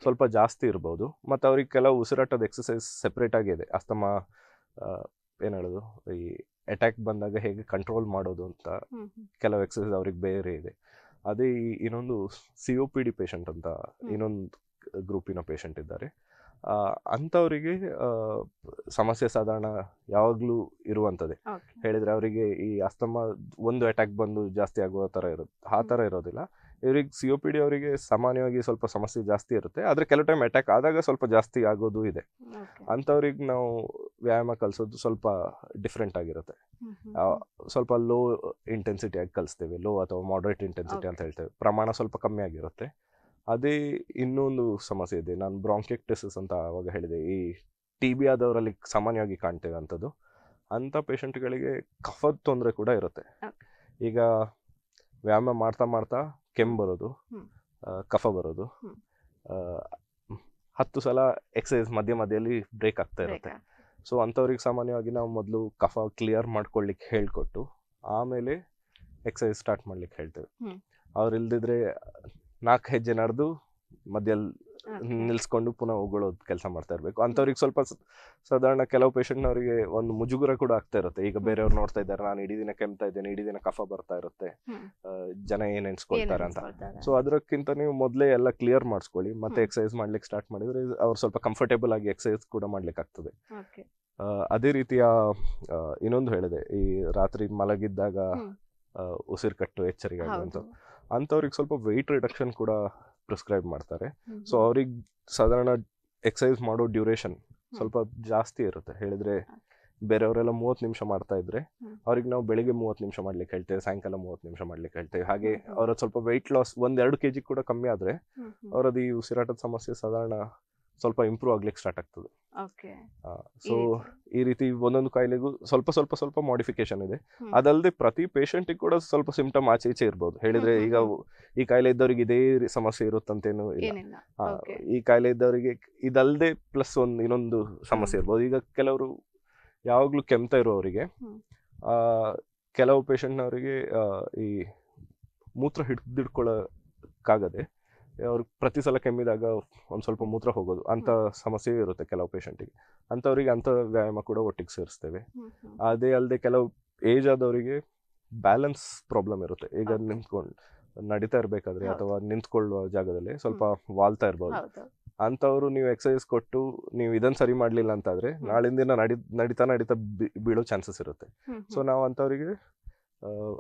ಸ್ವಲ್ಪ ಜಾಸ್ತಿ ಇರ್ಬೋದು ಮತ್ತು ಅವ್ರಿಗೆ ಕೆಲವು ಉಸಿರಾಟದ ಎಕ್ಸಸೈಸ್ ಸೆಪ್ರೇಟ್ ಆಗಿದೆ ಅಸ್ತಮ ಏನು ಹೇಳೋದು ಈ ಅಟ್ಯಾಕ್ ಬಂದಾಗ ಹೇಗೆ ಕಂಟ್ರೋಲ್ ಮಾಡೋದು ಅಂತ ಕೆಲವು ಎಕ್ಸಸೈಸ್ ಅವ್ರಿಗೆ ಬೇರೆ ಇದೆ ಅದೇ ಇನ್ನೊಂದು C O P D patient ಅಂತ ಇನ್ನೊಂದು ಗ್ರೂಪಿನ ಪೇಷಂಟ್ ಇದ್ದಾರೆ ಅಂಥವರಿಗೆ ಸಮಸ್ಯೆ ಸಾಧಾರಣ ಯಾವಾಗಲೂ ಇರುವಂಥದ್ದೇ ಹೇಳಿದರೆ ಅವರಿಗೆ ಈ ಅಸ್ತಮ ಒಂದು ಅಟ್ಯಾಕ್ ಬಂದು ಜಾಸ್ತಿ ಆಗುವ ಥರ ಇರೋದು ಆ ಥರ ಇರೋದಿಲ್ಲ ಇವ್ರಿಗೆ ಸಿ ಒ ಪಿ ಡಿ ಅವರಿಗೆ ಸಾಮಾನ್ಯವಾಗಿ ಸ್ವಲ್ಪ ಸಮಸ್ಯೆ ಜಾಸ್ತಿ ಇರುತ್ತೆ ಆದರೆ ಕೆಲವು ಟೈಮ್ ಅಟ್ಯಾಕ್ ಆದಾಗ ಸ್ವಲ್ಪ ಜಾಸ್ತಿ ಆಗೋದು ಇದೆ ಅಂಥವ್ರಿಗೆ ನಾವು ವ್ಯಾಯಾಮ ಕಲಿಸೋದು ಸ್ವಲ್ಪ ಡಿಫ್ರೆಂಟ್ ಆಗಿರುತ್ತೆ ಸ್ವಲ್ಪ ಲೋ ಇಂಟೆನ್ಸಿಟಿ ಆಗಿ ಕಲಿಸ್ತೇವೆ ಲೋ ಅಥವಾ ಮಾಡ್ರೇಟ್ ಇಂಟೆನ್ಸಿಟಿ ಅಂತ ಹೇಳ್ತೇವೆ ಪ್ರಮಾಣ ಸ್ವಲ್ಪ ಕಮ್ಮಿ ಆಗಿರುತ್ತೆ ಅದೇ ಇನ್ನೊಂದು ಸಮಸ್ಯೆ ಇದೆ ನಾನು ಬ್ರಾಂಕೆಕ್ಟಿಸಸ್ ಅಂತ ಆವಾಗ ಹೇಳಿದೆ ಈ ಟಿ ಬಿ ಆದವರಲ್ಲಿ ಸಾಮಾನ್ಯವಾಗಿ ಕಾಣ್ತೇವೆ ಅಂಥದ್ದು ಅಂಥ ಪೇಷಂಟ್ಗಳಿಗೆ ಕಫದ ತೊಂದರೆ ಕೂಡ ಇರುತ್ತೆ ಈಗ ವ್ಯಾಯಾಮ ಮಾಡ್ತಾ ಮಾಡ್ತಾ ಕೆಮ್ಮು ಬರೋದು ಕಫ ಬರೋದು ಹತ್ತು ಸಲ ಎಕ್ಸಸೈಸ್ ಮಧ್ಯ ಮಧ್ಯದಲ್ಲಿ ಬ್ರೇಕ್ ಆಗ್ತಾ ಇರುತ್ತೆ ಸೊ ಅಂಥವ್ರಿಗೆ ಸಾಮಾನ್ಯವಾಗಿ ನಾವು ಮೊದಲು ಕಫ ಕ್ಲಿಯರ್ ಮಾಡ್ಕೊಳ್ಲಿಕ್ಕೆ ಹೇಳಿಕೊಟ್ಟು ಆಮೇಲೆ ಎಕ್ಸಸೈಸ್ ಸ್ಟಾರ್ಟ್ ಮಾಡ್ಲಿಕ್ಕೆ ಹೇಳ್ತೇವೆ ಅವ್ರು ಇಲ್ದಿದ್ರೆ ನಾಲ್ಕು ಹೆಜ್ಜೆ ನಡೆದು ಮಧ್ಯಲ್ಲಿ ನಿಲ್ಸ್ಕೊಂಡು ಪುನಃ ಉಗುಳೋದು ಕೆಲಸ ಮಾಡ್ತಾ ಇರ್ಬೇಕು ಅಂತವ್ರಿಗೆ ಸ್ವಲ್ಪ ಸಾಧಾರಣ ಕೆಲವು ಅವರಿಗೆ ಒಂದು ಮುಜುಗುರ ಕೂಡ ಆಗ್ತಾ ಇರುತ್ತೆ ಈಗ ಬೇರೆಯವ್ರು ನೋಡ್ತಾ ಇದ್ದಾರೆ ನಾನು ಇಡೀ ದಿನ ಕೆಮ್ತಾ ಇದ್ದೇನೆ ಇಡೀ ದಿನ ಕಫ ಬರ್ತಾ ಇರುತ್ತೆ ಜನ ಏನ್ ಎನ್ಸ್ಕೊಳ್ತಾರೆ ಅಂತ ಸೊ ಅದಕ್ಕಿಂತ ನೀವು ಮೊದಲೇ ಎಲ್ಲ ಕ್ಲಿಯರ್ ಮಾಡಿಸ್ಕೊಳ್ಳಿ ಮತ್ತೆ ಎಕ್ಸಸೈಸ್ ಮಾಡ್ಲಿಕ್ಕೆ ಸ್ಟಾರ್ಟ್ ಮಾಡಿದ್ರೆ ಅವ್ರು ಸ್ವಲ್ಪ ಕಂಫರ್ಟೇಬಲ್ ಆಗಿ ಎಕ್ಸರ್ಸೈಸ್ ಕೂಡ ಮಾಡ್ಲಿಕ್ಕೆ ಆಗ್ತದೆ ಅದೇ ರೀತಿಯ ಇನ್ನೊಂದು ಹೇಳಿದೆ ಈ ರಾತ್ರಿ ಮಲಗಿದ್ದಾಗ ಉಸಿರು ಕಟ್ಟು ಎಚ್ಚರಿಕೆ ಆಗುವಂತ ಅಂತವ್ರಿಗೆ ಸ್ವಲ್ಪ ವೆಯ್ಟ್ ರಿಡಕ್ಷನ್ ಕೂಡ ಪ್ರಿಸ್ಕ್ರೈಬ್ ಮಾಡ್ತಾರೆ ಸೊ ಅವ್ರಿಗೆ ಸಾಧಾರಣ ಎಕ್ಸಸೈಸ್ ಮಾಡೋ ಡ್ಯೂರೇಷನ್ ಸ್ವಲ್ಪ ಜಾಸ್ತಿ ಇರುತ್ತೆ ಹೇಳಿದ್ರೆ ಬೇರೆಯವರೆಲ್ಲ ಮೂವತ್ತು ನಿಮಿಷ ಮಾಡ್ತಾ ಇದ್ರೆ ಅವ್ರಿಗೆ ನಾವು ಬೆಳಿಗ್ಗೆ ಮೂವತ್ತು ನಿಮಿಷ ಮಾಡ್ಲಿಕ್ಕೆ ಹೇಳ್ತೇವೆ ಸಾಯಂಕಾಲ ಮೂವತ್ತು ನಿಮಿಷ ಮಾಡ್ಲಿಕ್ಕೆ ಹೇಳ್ತೇವೆ ಹಾಗೆ ಅವ್ರದ್ದು ಸ್ವಲ್ಪ ವೆಯ್ಟ್ ಲಾಸ್ ಒಂದೆರಡು ಕೆ ಜಿ ಕೂಡ ಕಮ್ಮಿ ಆದರೆ ಅವರದ್ದು ಈ ಉಸಿರಾಟದ ಸಮಸ್ಯೆ ಸಾಧಾರಣ ಸ್ವಲ್ಪ ಇಂಪ್ರೂವ್ ಆಗ್ಲಿಕ್ಕೆ ಸ್ಟಾರ್ಟ್ ಆಗ್ತದೆ ಸೊ ಈ ರೀತಿ ಒಂದೊಂದು ಕಾಯಿಲೆಗೂ ಸ್ವಲ್ಪ ಸ್ವಲ್ಪ ಸ್ವಲ್ಪ ಮಾಡಿಫಿಕೇಶನ್ ಇದೆ ಅದಲ್ಲದೆ ಪ್ರತಿ ಪೇಷಂಟಿಗೆ ಕೂಡ ಸ್ವಲ್ಪ ಸಿಂಪ್ಟಮ್ ಆಚೆ ಈಚೆ ಇರ್ಬೋದು ಹೇಳಿದ್ರೆ ಈಗ ಈ ಕಾಯಿಲೆ ಇದ್ದವರಿಗೆ ಇದೇ ಸಮಸ್ಯೆ ಇರುತ್ತಂತೇನು ಇಲ್ಲ ಈ ಕಾಯಿಲೆ ಇದ್ದವರಿಗೆ ಇದಲ್ಲದೆ ಪ್ಲಸ್ ಒಂದು ಇನ್ನೊಂದು ಸಮಸ್ಯೆ ಇರ್ಬೋದು ಈಗ ಕೆಲವರು ಯಾವಾಗ್ಲೂ ಕೆಮ್ತಾ ಇರೋರಿಗೆ ಕೆಲವು ಪೇಷಂಟ್ನವರಿಗೆ ಈ ಮೂತ್ರ ಹಿಡಿದಿಡ್ಕೊಳ್ಳೋಕ್ಕಾಗದೆ ಅವ್ರಿಗೆ ಪ್ರತಿ ಸಲ ಕೆಮ್ಮಿದಾಗ ಒಂದು ಸ್ವಲ್ಪ ಮೂತ್ರ ಹೋಗೋದು ಅಂಥ ಸಮಸ್ಯೆಯೂ ಇರುತ್ತೆ ಕೆಲವು ಪೇಷಂಟಿಗೆ ಅಂಥವ್ರಿಗೆ ಅಂಥ ವ್ಯಾಯಾಮ ಕೂಡ ಒಟ್ಟಿಗೆ ಸೇರಿಸ್ತೇವೆ ಅದೇ ಅಲ್ಲದೆ ಕೆಲವು ಏಜ್ ಆದವರಿಗೆ ಬ್ಯಾಲೆನ್ಸ್ ಪ್ರಾಬ್ಲಮ್ ಇರುತ್ತೆ ಈಗ ನಿಂತ್ಕೊಂಡು ನಡೀತಾ ಇರಬೇಕಾದ್ರೆ ಅಥವಾ ನಿಂತ್ಕೊಳ್ಳುವ ಜಾಗದಲ್ಲಿ ಸ್ವಲ್ಪ ವಾಲ್ತಾ ಇರ್ಬೋದು ಅಂಥವ್ರು ನೀವು ಎಕ್ಸಸೈಸ್ ಕೊಟ್ಟು ನೀವು ಇದನ್ನು ಸರಿ ಮಾಡಲಿಲ್ಲ ಅಂತಾದರೆ ನಾಳಿನ ದಿನ ನಡಿ ನಡಿತಾ ನಡಿತಾ ಬೀಳೋ ಚಾನ್ಸಸ್ ಇರುತ್ತೆ ಸೊ ನಾವು ಅಂಥವ್ರಿಗೆ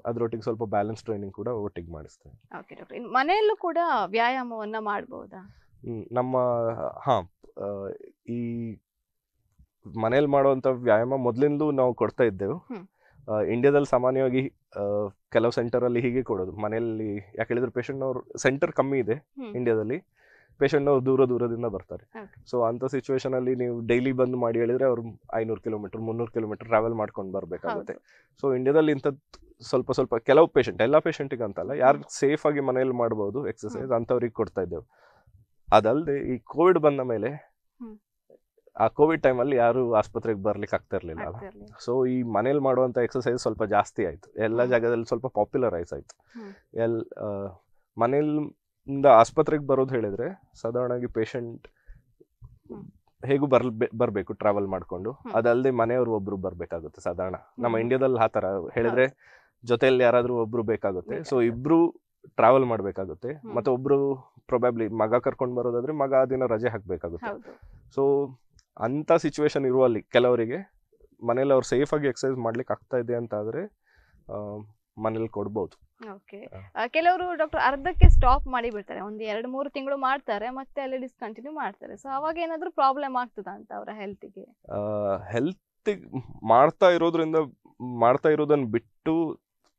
ಅದರೊಟ್ಟಿಗೆ ಸ್ವಲ್ಪ ಬ್ಯಾಲೆನ್ಸ್ ಟ್ರೈನಿಂಗ್ ಕೂಡ ಒಟ್ಟಿಗೆ ಮಾಡಿಸ್ತೇವೆ ಓಕೆ ಡಾಕ್ಟರ್ ಮನೆಯಲ್ಲೂ ಕೂಡ ವ್ಯಾಯಾಮವನ್ನ ಮಾಡಬಹುದಾ ನಮ್ಮ ಹಾ ಈ ಮನೆಯಲ್ಲಿ ಮಾಡುವಂತ ವ್ಯಾಯಾಮ ಮೊದಲಿಂದಲೂ ನಾವು ಕೊಡ್ತಾ ಇದ್ದೆವು ಇಂಡಿಯಾದಲ್ಲಿ ಸಾಮಾನ್ಯವಾಗಿ ಕೆಲವು ಸೆಂಟರ್ ಅಲ್ಲಿ ಹೀಗೆ ಕೊಡೋದು ಮನೆಯಲ್ಲಿ ಯಾಕೆ ಹೇಳಿದ್ರೆ ಪೇಷಂಟ್ನವ್ರು ಸೆಂಟರ್ ಕಮ್ಮಿ ಇದೆ ಇಂಡಿಯಾದಲ್ಲಿ ಪೇಷಂಟ್ನವ್ರು ದೂರ ದೂರದಿಂದ ಬರ್ತಾರೆ ಸೊ ಅಂತ ಸಿಚುವೇಶನ್ ಅಲ್ಲಿ ನೀವು ಡೈಲಿ ಬಂದು ಮಾಡಿ ಹೇಳಿದ್ರೆ ಅವ್ರು ಐನೂರು ಕಿಲೋಮೀಟರ್ ಮುನ್ನೂರು ಕಿಲೋಮೀಟರ್ ಟ್ರಾವೆಲ್ ಮಾಡ್ಕೊಂಡು ಬರಬೇಕಾಗುತ್ತೆ ಸೊ ಇಂಡಿಯಾದಲ್ಲಿ ಇಂಥದ್ದು ಸ್ವಲ್ಪ ಸ್ವಲ್ಪ ಕೆಲವು ಪೇಷಂಟ್ ಎಲ್ಲ ಪೇಷಂಟಿಗೆ ಅಂತಲ್ಲ ಯಾರು ಆಗಿ ಮನೆಯಲ್ಲಿ ಮಾಡ್ಬೋದು ಎಕ್ಸಸೈಸ್ ಅಂಥವ್ರಿಗೆ ಕೊಡ್ತಾ ಇದ್ದೇವೆ ಅದಲ್ಲದೆ ಈ ಕೋವಿಡ್ ಬಂದ ಮೇಲೆ ಆ ಕೋವಿಡ್ ಟೈಮಲ್ಲಿ ಯಾರು ಆಸ್ಪತ್ರೆಗೆ ಬರ್ಲಿಕ್ಕೆ ಆಗ್ತಾ ಇರಲಿಲ್ಲ ಅಲ್ಲ ಸೊ ಈ ಮನೇಲಿ ಮಾಡುವಂಥ ಎಕ್ಸಸೈಸ್ ಸ್ವಲ್ಪ ಜಾಸ್ತಿ ಆಯಿತು ಎಲ್ಲ ಜಾಗದಲ್ಲಿ ಸ್ವಲ್ಪ ಪಾಪ್ಯುಲರೈಸ್ ಆಯಿತು ಎಲ್ ಮನೇಲಿಂದ ಆಸ್ಪತ್ರೆಗೆ ಬರೋದು ಹೇಳಿದ್ರೆ ಸಾಧಾರಣವಾಗಿ ಪೇಷಂಟ್ ಹೇಗೂ ಬರ್ ಬರಬೇಕು ಟ್ರಾವೆಲ್ ಮಾಡಿಕೊಂಡು ಅದಲ್ಲದೆ ಮನೆಯವರು ಒಬ್ಬರು ಬರಬೇಕಾಗುತ್ತೆ ಸಾಧಾರಣ ನಮ್ಮ ಇಂಡಿಯಾದಲ್ಲಿ ಆ ಥರ ಹೇಳಿದ್ರೆ ಜೊತೆಯಲ್ಲಿ ಯಾರಾದ್ರೂ ಒಬ್ರು ಬೇಕಾಗುತ್ತೆ ಸೊ ಇಬ್ರು ಟ್ರಾವೆಲ್ ಮಾಡಬೇಕಾಗುತ್ತೆ ಮತ್ತೆ ಒಬ್ರು ಪ್ರೊಬ್ಯಾಬ್ಲಿ ಮಗ ಕರ್ಕೊಂಡು ಬರೋದಾದ್ರೆ ಮಗ ಆ ದಿನ ರಜೆ ಹಾಕ್ಬೇಕಾಗುತ್ತೆ ಸೊ ಅಂತ ಸಿಚುವೇಶನ್ ಇರುವಲ್ಲಿ ಕೆಲವರಿಗೆ ಮನೇಲಿ ಅವ್ರು ಸೇಫ್ ಆಗಿ ಎಕ್ಸಸೈಸ್ ಮಾಡ್ಲಿಕ್ಕೆ ಆಗ್ತಾ ಇದೆ ಅಂತ ಆದ್ರೆ ಮನೇಲಿ ಕೊಡ್ಬೋದು ಕೆಲವರು ಡಾಕ್ಟರ್ ಅರ್ಧಕ್ಕೆ ಸ್ಟಾಪ್ ಮಾಡಿ ಬಿಡ್ತಾರೆ ಒಂದು ಎರಡು ಮೂರು ತಿಂಗಳು ಮಾಡ್ತಾರೆ ಮತ್ತೆ ಅಲ್ಲಿ ಡಿಸ್ಕಂಟಿನ್ಯೂ ಮಾಡ್ತಾರೆ ಸೊ ಅವಾಗ ಏನಾದ್ರೂ ಪ್ರಾಬ್ಲಮ್ ಆಗ್ತದ ಅಂತ ಅವರ ಹೆಲ್ತ್ಗೆ ಹೆಲ್ತ್ ಮಾಡ್ತಾ ಇರೋದ್ರಿಂದ ಮಾಡ್ತಾ ಇರೋದನ್ನ ಬಿಟ್ಟು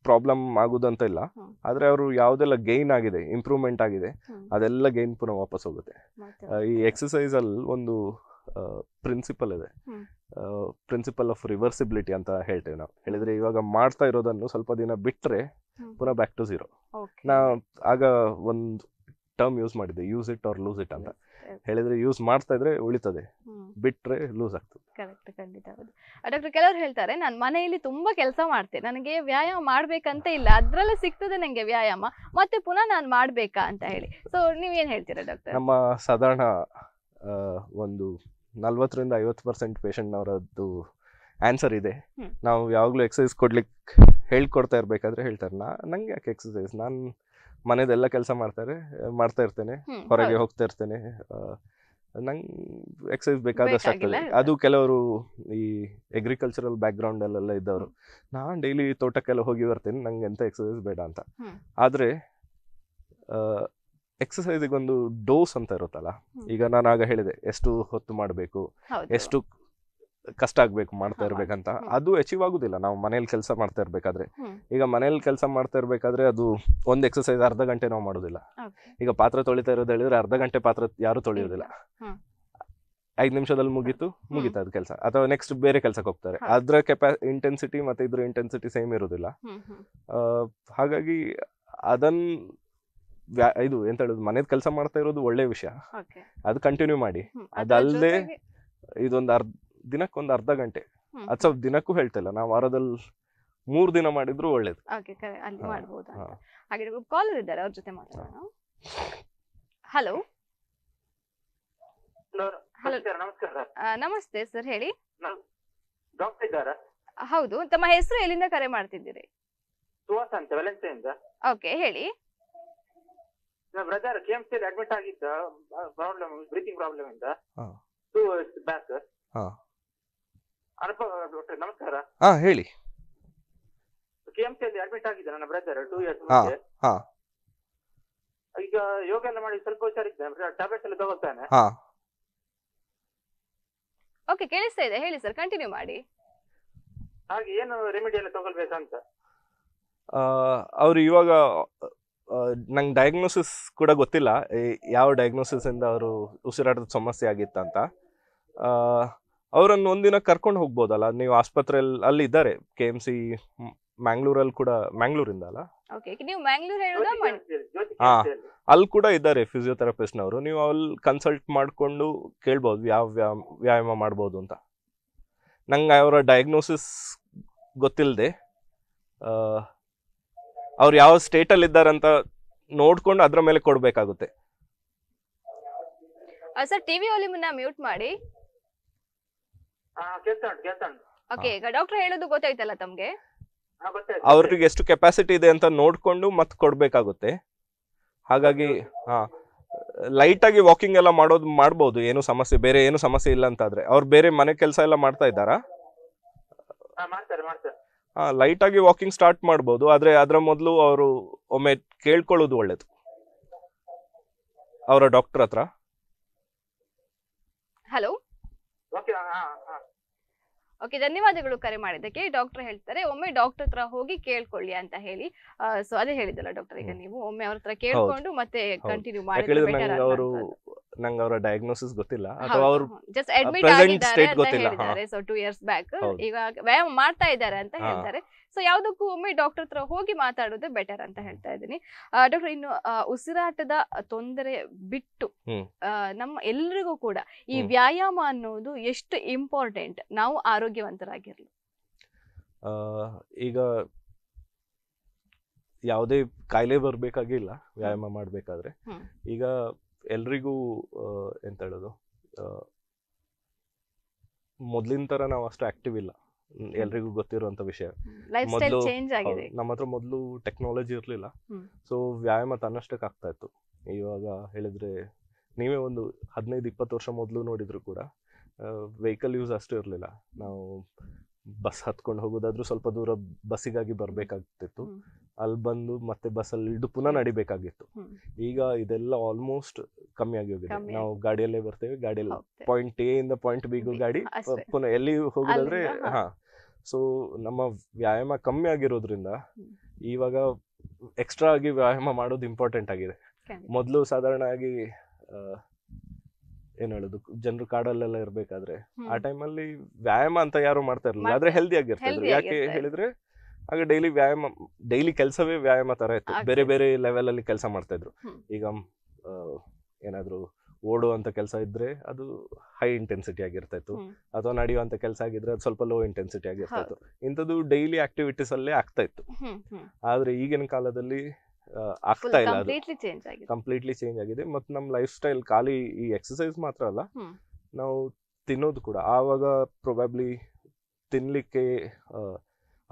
ಪ್ರಾಬ್ಲಮ್ ಆಗುದಂತ ಇಲ್ಲ ಆದ್ರೆ ಅವರು ಯಾವ್ದೆಲ್ಲ ಗೈನ್ ಆಗಿದೆ ಇಂಪ್ರೂವ್ಮೆಂಟ್ ಆಗಿದೆ ಅದೆಲ್ಲ ಗೈನ್ ಪುನಃ ವಾಪಸ್ ಹೋಗುತ್ತೆ ಈ ಎಕ್ಸಸೈಸ್ ಅಲ್ಲಿ ಒಂದು ಪ್ರಿನ್ಸಿಪಲ್ ಇದೆ ಪ್ರಿನ್ಸಿಪಲ್ ಆಫ್ ರಿವರ್ಸಿಬಿಲಿಟಿ ಅಂತ ಹೇಳ್ತೇವೆ ನಾವು ಹೇಳಿದ್ರೆ ಇವಾಗ ಮಾಡ್ತಾ ಇರೋದನ್ನು ಸ್ವಲ್ಪ ದಿನ ಬಿಟ್ಟರೆ ಪುನಃ ಬ್ಯಾಕ್ ಟು ಝೀರೋ ನಾ ಆಗ ಒಂದು ಟರ್ಮ್ ಯೂಸ್ ಮಾಡಿದ್ದೆ use it or lose it ಅಂತ ಹೇಳಿದ್ರೆ ಯೂಸ್ ಮಾಡ್ತಾ ಇದ್ರೆ ಉಳಿತದೆ ಬಿಟ್ರೆ ಲೂಸ್ ಆಗ್ತದೆ ಕರೆಕ್ಟ್ ಖಂಡಿತ ಹೌದು ಡಾಕ್ಟರ್ ಕೆಲವರು ಹೇಳ್ತಾರೆ ನಾನು ಮನೆಯಲ್ಲಿ ತುಂಬಾ ಕೆಲಸ ಮಾಡ್ತೇನೆ ನನಗೆ ವ್ಯಾಯಾಮ ಮಾಡ್ಬೇಕಂತ ಇಲ್ಲ ಅದ್ರಲ್ಲೇ ಸಿಗ್ತದೆ ನನಗೆ ವ್ಯಾಯಾಮ ಮತ್ತೆ ಪುನಃ ನಾನು ಮಾಡ್ಬೇಕಾ ಅಂತ ಹೇಳಿ ಸೊ ನೀವ್ ಏನ್ ಹೇಳ್ತೀರಾ ಡಾಕ್ಟರ್ ನಮ್ಮ ಸಾಧಾರಣ ಒಂದು ನಲ್ವತ್ತರಿಂದ ಐವತ್ತು ಪರ್ಸೆಂಟ್ ಪೇಷಂಟ್ನವರದ್ದು ಆನ್ಸರ್ ಇದೆ ನಾವು ಯಾವಾಗಲೂ ಎಕ್ಸಸೈಸ್ ಕೊಡ್ಲಿಕ್ಕೆ ಹೇಳ್ಕೊಡ್ತಾ ಇರಬೇಕಾದ್ರೆ ಹೇಳ್ತಾರೆ ನಾ ನಂಗೆ ಯಾಕೆ ಎಕ್ಸಸೈಸ್ ನಾನು ಮನೆದೆಲ್ಲ ಕೆಲಸ ಮಾಡ್ತಾರೆ ಮಾಡ್ತಾ ಇರ್ತೇನೆ ಹೊರಗೆ ಹೋಗ್ತಾ ಇರ್ತೇನೆ ನಂಗೆ ಎಕ್ಸಸೈಸ್ ಬೇಕಾದಷ್ಟು ಆಗ್ತದೆ ಅದು ಕೆಲವರು ಈ ಅಗ್ರಿಕಲ್ಚರಲ್ ಬ್ಯಾಕ್ಗ್ರೌಂಡ್ ಅಲ್ಲೆಲ್ಲ ಇದ್ದವರು ನಾನು ಡೈಲಿ ತೋಟಕ್ಕೆಲ್ಲ ಹೋಗಿ ಬರ್ತೇನೆ ನಂಗೆ ಎಂತ ಎಕ್ಸಸೈಸ್ ಬೇಡ ಅಂತ ಆದರೆ ಒಂದು ಡೋಸ್ ಅಂತ ಇರುತ್ತಲ್ಲ ಈಗ ನಾನು ಆಗ ಹೇಳಿದೆ ಎಷ್ಟು ಹೊತ್ತು ಮಾಡಬೇಕು ಎಷ್ಟು ಕಷ್ಟ ಆಗ್ಬೇಕು ಮಾಡ್ತಾ ಇರ್ಬೇಕಂತ ಅದು ಅಚೀವ್ ಆಗುದಿಲ್ಲ ನಾವು ಮನೇಲಿ ಕೆಲಸ ಮಾಡ್ತಾ ಇರ್ಬೇಕಾದ್ರೆ ಈಗ ಮನೇಲಿ ಕೆಲಸ ಮಾಡ್ತಾ ಇರ್ಬೇಕಾದ್ರೆ ಅದು ಒಂದು ಎಕ್ಸಸೈಸ್ ಅರ್ಧ ಗಂಟೆ ನಾವು ಮಾಡೋದಿಲ್ಲ ಈಗ ಪಾತ್ರ ತೊಳಿತಾ ಇರೋದು ಹೇಳಿದ್ರೆ ಅರ್ಧ ಗಂಟೆ ಪಾತ್ರ ಯಾರು ತೊಳೆಯೋದಿಲ್ಲ ಐದು ನಿಮಿಷದಲ್ಲಿ ಮುಗೀತು ಮುಗಿತ ಅದು ಕೆಲಸ ಅಥವಾ ನೆಕ್ಸ್ಟ್ ಬೇರೆ ಕೆಲಸಕ್ಕೆ ಹೋಗ್ತಾರೆ ಅದ್ರ ಕೆಪಾ ಇಂಟೆನ್ಸಿಟಿ ಮತ್ತೆ ಇದ್ರ ಇಂಟೆನ್ಸಿಟಿ ಸೇಮ್ ಇರೋದಿಲ್ಲ ಹಾಗಾಗಿ ಅದನ್ ಇದು ಎಂತ ಹೇಳುದು ಮನೇದ್ ಕೆಲಸ ಮಾಡ್ತಾ ಇರೋದು ಒಳ್ಳೆ ವಿಷಯ ಅದ್ ಕಂಟಿನ್ಯೂ ಮಾಡಿ ಅದಲ್ಲದೆ ಇದೊಂದು ಅರ್ಧ ದಿನಕ್ಕೆ ಒಂದು ಅರ್ಧ ಗಂಟೆ ಹ್ಮ್. ಸ್ವಲ್ಪ ದಿನಕ್ಕೂ ಹೇಳ್ತಿಲ್ಲ ನಾವು ವಾರದಲ್ಲಿ ಮೂರು ದಿನ ಮಾಡಿದ್ರು ಒಳ್ಳೇದು ಓಕೆ ಅಲ್ಲಿ ಹಾ, ಮಾಡ್ಬೋದು ಕಾಲರ್ ಇದ್ದಾರೆ ಅವ್ರ ಜೊತೆ ಮಾತಾಡೋಣ ಹಲೋ ಹಲೋ ನಮಸ್ಕಾರ ನಮಸ್ತೆ ಸರ್ ಹೇಳಿ ಡಾಕ್ಟರ್ ಇದ್ದಾರ ಹೌದು ತಮ್ಮ ಹೆಸರು ಎಲ್ಲಿಂದ ಕರೆ ಮಾಡ್ತಿದ್ದೀರಿ ಸುಹಾಸ್ ಅಂತ ವೆಲೆನ್ಸಿಯಿಂದ ಓಕೆ ಹೇಳಿ ನನ್ನ ಬ್ರದರ್ ಕೆ ಸಿ ಸಿಯಲ್ಲಿ ಅಡ್ಮಿಟ್ ಆಗಿದ್ದ ಪ್ರಾಬ್ಲಮ್ ಬ್ರೀತಿಂಗ್ ಪ್ರಾಬ್ಲಮ್ ಇಂದ ಹಾ. ಟೂ ಇಯರ್ಸ್ ಬ್ಯಾಕ್ ಅನುಭವ ನಮಸ್ಕಾರ ಹಾ ಹೇಳಿ ಕೆಎಂಸಿ ಅಲ್ಲಿ ಅಡ್ಮಿಟ್ ಆಗಿದೆ ನನ್ನ ಬ್ರದರ್ ಟೂ ಇಯರ್ಸ್ ಹಾ ಮುಂಚೆ ಈಗ ಯೋಗ ಎಲ್ಲ ಮಾಡಿ ಸ್ವಲ್ಪ ಹುಷಾರಿದ್ದೇನೆ ಟ್ಯಾಬ್ಲೆಟ್ಸ್ ಎಲ್ಲ ತಗೊಳ್ತಾನೆ ಹಾ ಓಕೆ ಕೇಳಿಸ್ತಾ ಇದೆ ಹೇಳಿ ಸರ್ ಕಂಟಿನ್ಯೂ ಮಾಡಿ ಹಾಗೆ ಏನು ರೆಮಿಡಿ ಎಲ್ಲ ತಗೊಳ್ಬೇಕಂತ ಅವರು ಇವಾಗ ನಂಗ್ ನಂಗೆ ಡಯಾಗ್ನೋಸಿಸ್ ಕೂಡ ಗೊತ್ತಿಲ್ಲ ಯಾವ ಡಯಾಗ್ನೋಸಿಸ್ ಇಂದ ಅವರು ಉಸಿರಾಟದ ಸಮಸ್ಯೆ ಆಗಿತ್ತಂತ ಆ, ಅವರನ್ನು ಒಂದಿನ ಕರ್ಕೊಂಡು ಹೋಗ್ಬೋದಲ್ಲ ನೀವು ಆಸ್ಪತ್ರೆಯಲ್ಲಿ ಅಲ್ಲಿ ಇದ್ದಾರೆ ಕೆ ಎಂ ಸಿ ಮ್ಯಾಂಗ್ಳೂರಲ್ಲಿ ಕೂಡ ಮ್ಯಾಂಗ್ಳೂರಿಂದ ಅಲ್ಲ ಹಾ ಅಲ್ಲಿ ಕೂಡ ಇದ್ದಾರೆ ಫಿಸಿಯೋಥೆರಪಿಸ್ಟ್ನವರು ನೀವು ಅಲ್ಲಿ ಕನ್ಸಲ್ಟ್ ಮಾಡಿಕೊಂಡು ಕೇಳ್ಬೋದು ಯಾವ ವ್ಯಾಯಾಮ ಮಾಡ್ಬೋದು ಅಂತ ನಂಗೆ ಅವರ ಡಯಾಗ್ನೋಸಿಸ್ ಗೊತ್ತಿಲ್ಲದೆ ಅವ್ರು ಯಾವ ಸ್ಟೇಟಲ್ಲಿ ಅಂತ ನೋಡ್ಕೊಂಡು ಅದರ ಮೇಲೆ ಕೊಡಬೇಕಾಗುತ್ತೆ ಸರ್ ಟಿವಿ ಒಲಿ ಮುನ್ನ ಮ್ಯೂಟ್ ಮಾಡಿ ಓಕೆ ಡಾಕ್ಟರ್ ಹೇಳೋದು ಗೊತ್ತಾಯ್ತಲ್ಲ ತಮ್ಗೆ ಅವ್ರಿಗೆ ಎಷ್ಟು ಕೆಪಾಸಿಟಿ ಇದೆ ಅಂತ ನೋಡ್ಕೊಂಡು ಮತ್ತೆ ಕೊಡ್ಬೇಕಾಗುತ್ತೆ ಹಾಗಾಗಿ ಹಾ ಲೈಟ್ ಆಗಿ ವಾಕಿಂಗ್ ಎಲ್ಲ ಮಾಡೋದು ಮಾಡ್ಬೋದು ಏನು ಸಮಸ್ಯೆ ಬೇರೆ ಏನು ಸಮಸ್ಯೆ ಇಲ್ಲ ಅಂತಾದ್ರೆ ಅವ್ರು ಬೇರೆ ಮನೆ ಕೆಲಸ ಎಲ್ಲ ಮಾಡ್ತಾ ಇದ್ದಾರಾ ಹಾ, ಮಾಡ್ತಾರೆ ಲೈಟ್ ಆಗಿ ವಾಕಿಂಗ್ ಸ್ಟಾರ್ಟ್ ಮಾಡ್ಬೋದು ಆದ್ರೆ ಅದರ ಮೊದಲು ಅವರು ಒಮ್ಮೆ ಕೇಳ್ಕೊಳ್ಳೋದು ಒಳ್ಳೇದು ಅವರ ಡಾಕ್ಟರ್ ಹತ್ರ ಹಲೋ ಓಕೆ ಓಕೆ ಧನ್ಯವಾದಗಳು ಕರೆ ಮಾಡಿದ್ದಕ್ಕೆ ಡಾಕ್ಟರ್ ಹೇಳ್ತಾರೆ ಒಮ್ಮೆ ಡಾಕ್ಟರ್ ಹತ್ರ ಹೋಗಿ ಕೇಳ್ಕೊಳ್ಳಿ ಅಂತ ಹೇಳಿ ಸೊ ಅದೇ ಹೇಳಿದಲ್ಲ ಡಾಕ್ಟರ್ ಈಗ ನೀವು ಒಮ್ಮೆ ಅವ್ರ ಹತ್ರ ಕೇಳ್ಕೊಂಡು ಮತ್ತೆ ಕಂಟಿನ್ಯೂ ಮಾಡಿ ನಂಗೆ ಅವರ ಡಯಾಗ್ನೋಸಿಸ್ ಗೊತ್ತಿಲ್ಲ ಅಥವಾ ಅವರು ಜಸ್ಟ್ ಅಡ್ಮಿಟ್ ಆಗಿದ್ದಾರೆ ಅಂತ ಹೇಳಿದ್ದಾರೆ ಸೊ 2 ಇಯರ್ಸ್ ಬ್ಯಾಕ್ ಈಗ ವ್ಯಾಯಾಮ ಮಾಡ್ತಾ ಇದ್ದಾರೆ ಅಂತ ಹೇಳ್ತಾರೆ ಸೊ ಯಾವುದಕ್ಕೂ ಒಮ್ಮೆ ಡಾಕ್ಟರ್ ಹತ್ರ ಹೋಗಿ ಮಾತಾಡೋದು ಬೆಟರ್ ಅಂತ ಹೇಳ್ತಾ ಇದ್ದೀನಿ ಡಾಕ್ಟರ್ ಇನ್ನು ಉಸಿರಾಟದ ತೊಂದರೆ ಬಿಟ್ಟು ನಮ್ಮ ಎಲ್ರಿಗೂ ಕೂಡ ಈ ವ್ಯಾಯಾಮ ಅನ್ನೋದು ಎಷ್ಟು ಇಂಪಾರ್ಟೆಂಟ್ ನಾವು ಆರೋಗ್ಯವಂತರಾಗಿರಲು ಈಗ ಯಾವುದೇ ಕಾಯಿಲೆ ಬರ್ಬೇಕಾಗಿಲ್ಲ ವ್ಯಾಯಾಮ ಮಾಡಬೇಕಾದ್ರೆ ಈಗ ಎಲ್ರಿಗೂ ಎಂತ ಹೇಳೋದು ಮೊದಲಿನ ತರ ನಾವು ಅಷ್ಟು ಆಕ್ಟಿವ್ ಇಲ್ಲ ಎಲ್ರಿಗೂ ಗೊತ್ತಿರುವಂತ ವಿಷಯ ಮೊದ್ಲು ನಮ್ಮ ಹತ್ರ ಮೊದಲು ಟೆಕ್ನಾಲಜಿ ಇರಲಿಲ್ಲ ಸೊ ವ್ಯಾಯಾಮ ತನ್ನಷ್ಟಕ್ಕೆ ಆಗ್ತಾ ಇತ್ತು ಇವಾಗ ಹೇಳಿದ್ರೆ ನೀವೇ ಒಂದು ಹದಿನೈದು ಇಪ್ಪತ್ತು ವರ್ಷ ಮೊದಲು ನೋಡಿದ್ರು ಕೂಡ ವೆಹಿಕಲ್ ಯೂಸ್ ಅಷ್ಟು ಇರಲಿಲ್ಲ ನಾವು ಬಸ್ ಹತ್ಕೊಂಡು ಹೋಗೋದಾದ್ರೂ ಸ್ವಲ್ಪ ದೂರ ಬಸ್ಸಿಗಾಗಿ ಬರಬೇಕಾಗ್ತಿತ್ತು ಅಲ್ಲಿ ಬಂದು ಮತ್ತೆ ಬಸ್ಸಲ್ಲಿ ಇಳಿದು ಪುನಃ ನಡಿಬೇಕಾಗಿತ್ತು ಈಗ ಇದೆಲ್ಲ ಆಲ್ಮೋಸ್ಟ್ ಕಮ್ಮಿ ಆಗಿ ಹೋಗಿದೆ ನಾವು ಗಾಡಿಯಲ್ಲೇ ಬರ್ತೇವೆ ಗಾಡಿಯಲ್ಲಿ ಪಾಯಿಂಟ್ ಎ ಇಂದ ಪಾಯಿಂಟ್ ಬಿಗು ಗಾಡಿ ಪುನಃ ಎಲ್ಲಿ ಹೋಗೋದಾದ್ರೆ ಹಾ ಸೊ ನಮ್ಮ ವ್ಯಾಯಾಮ ಕಮ್ಮಿ ಆಗಿರೋದ್ರಿಂದ ಇವಾಗ ಎಕ್ಸ್ಟ್ರಾ ಆಗಿ ವ್ಯಾಯಾಮ ಮಾಡೋದು ಇಂಪಾರ್ಟೆಂಟ್ ಆಗಿದೆ ಮೊದಲು ಸಾಧಾರಣ ಆಗಿ ಏನ್ ಹೇಳೋದು ಜನರು ಕಾಡಲ್ಲೆಲ್ಲ ಇರ್ಬೇಕಾದ್ರೆ ಆ ಟೈಮಲ್ಲಿ ವ್ಯಾಯಾಮ ಅಂತ ಯಾರು ಮಾಡ್ತಾ ಇರಲಿಲ್ಲ ಆದ್ರೆ ಹೆಲ್ದಿ ಆಗಿರ್ತಿದ್ರು ಯಾಕೆ ಹೇಳಿದ್ರೆ ಆಗ ಡೈಲಿ ವ್ಯಾಯಾಮ ಡೈಲಿ ಕೆಲಸವೇ ವ್ಯಾಯಾಮ ತರ ಇತ್ತು ಬೇರೆ ಬೇರೆ ಲೆವೆಲ್ ಅಲ್ಲಿ ಕೆಲಸ ಮಾಡ್ತಾ ಇದ್ರು ಈಗ ಏನಾದ್ರು ಓಡುವಂತ ಕೆಲಸ ಇದ್ರೆ ಅದು ಹೈ ಇಂಟೆನ್ಸಿಟಿ ಆಗಿರ್ತಾ ಇತ್ತು ಅಥವಾ ನಡೆಯುವಂತ ಕೆಲಸ ಆಗಿದ್ರೆ ಅದು ಸ್ವಲ್ಪ ಲೋ ಇಂಟೆನ್ಸಿಟಿ ಆಗಿರ್ತಾ ಇತ್ತು ಇಂಥದ್ದು ಡೈಲಿ ಆಕ್ಟಿವಿಟೀಸ್ ಅಲ್ಲೇ ಆಗ್ತಾ ಇತ್ತು ಆದ್ರೆ ಈಗಿನ ಕಾಲದಲ್ಲಿ ಆಗ್ತಾ ಇಲ್ಲ ಕಂಪ್ಲೀಟ್ಲಿ ಚೇಂಜ್ ಆಗಿದೆ ಕಂಪ್ಲೀಟ್ಲಿ ಚೇಂಜ್ ಆಗಿದೆ ಮತ್ತು ನಮ್ಮ ಲೈಫ್ ಸ್ಟೈಲ್ ಖಾಲಿ ಈ ಎಕ್ಸಸೈಸ್ ಮಾತ್ರ ಅಲ್ಲ ನಾವು ತಿನ್ನೋದು ಕೂಡ ಆವಾಗ ಪ್ರೊಬ್ಯಾಬ್ಲಿ ತಿನ್ನಲಿಕ್ಕೆ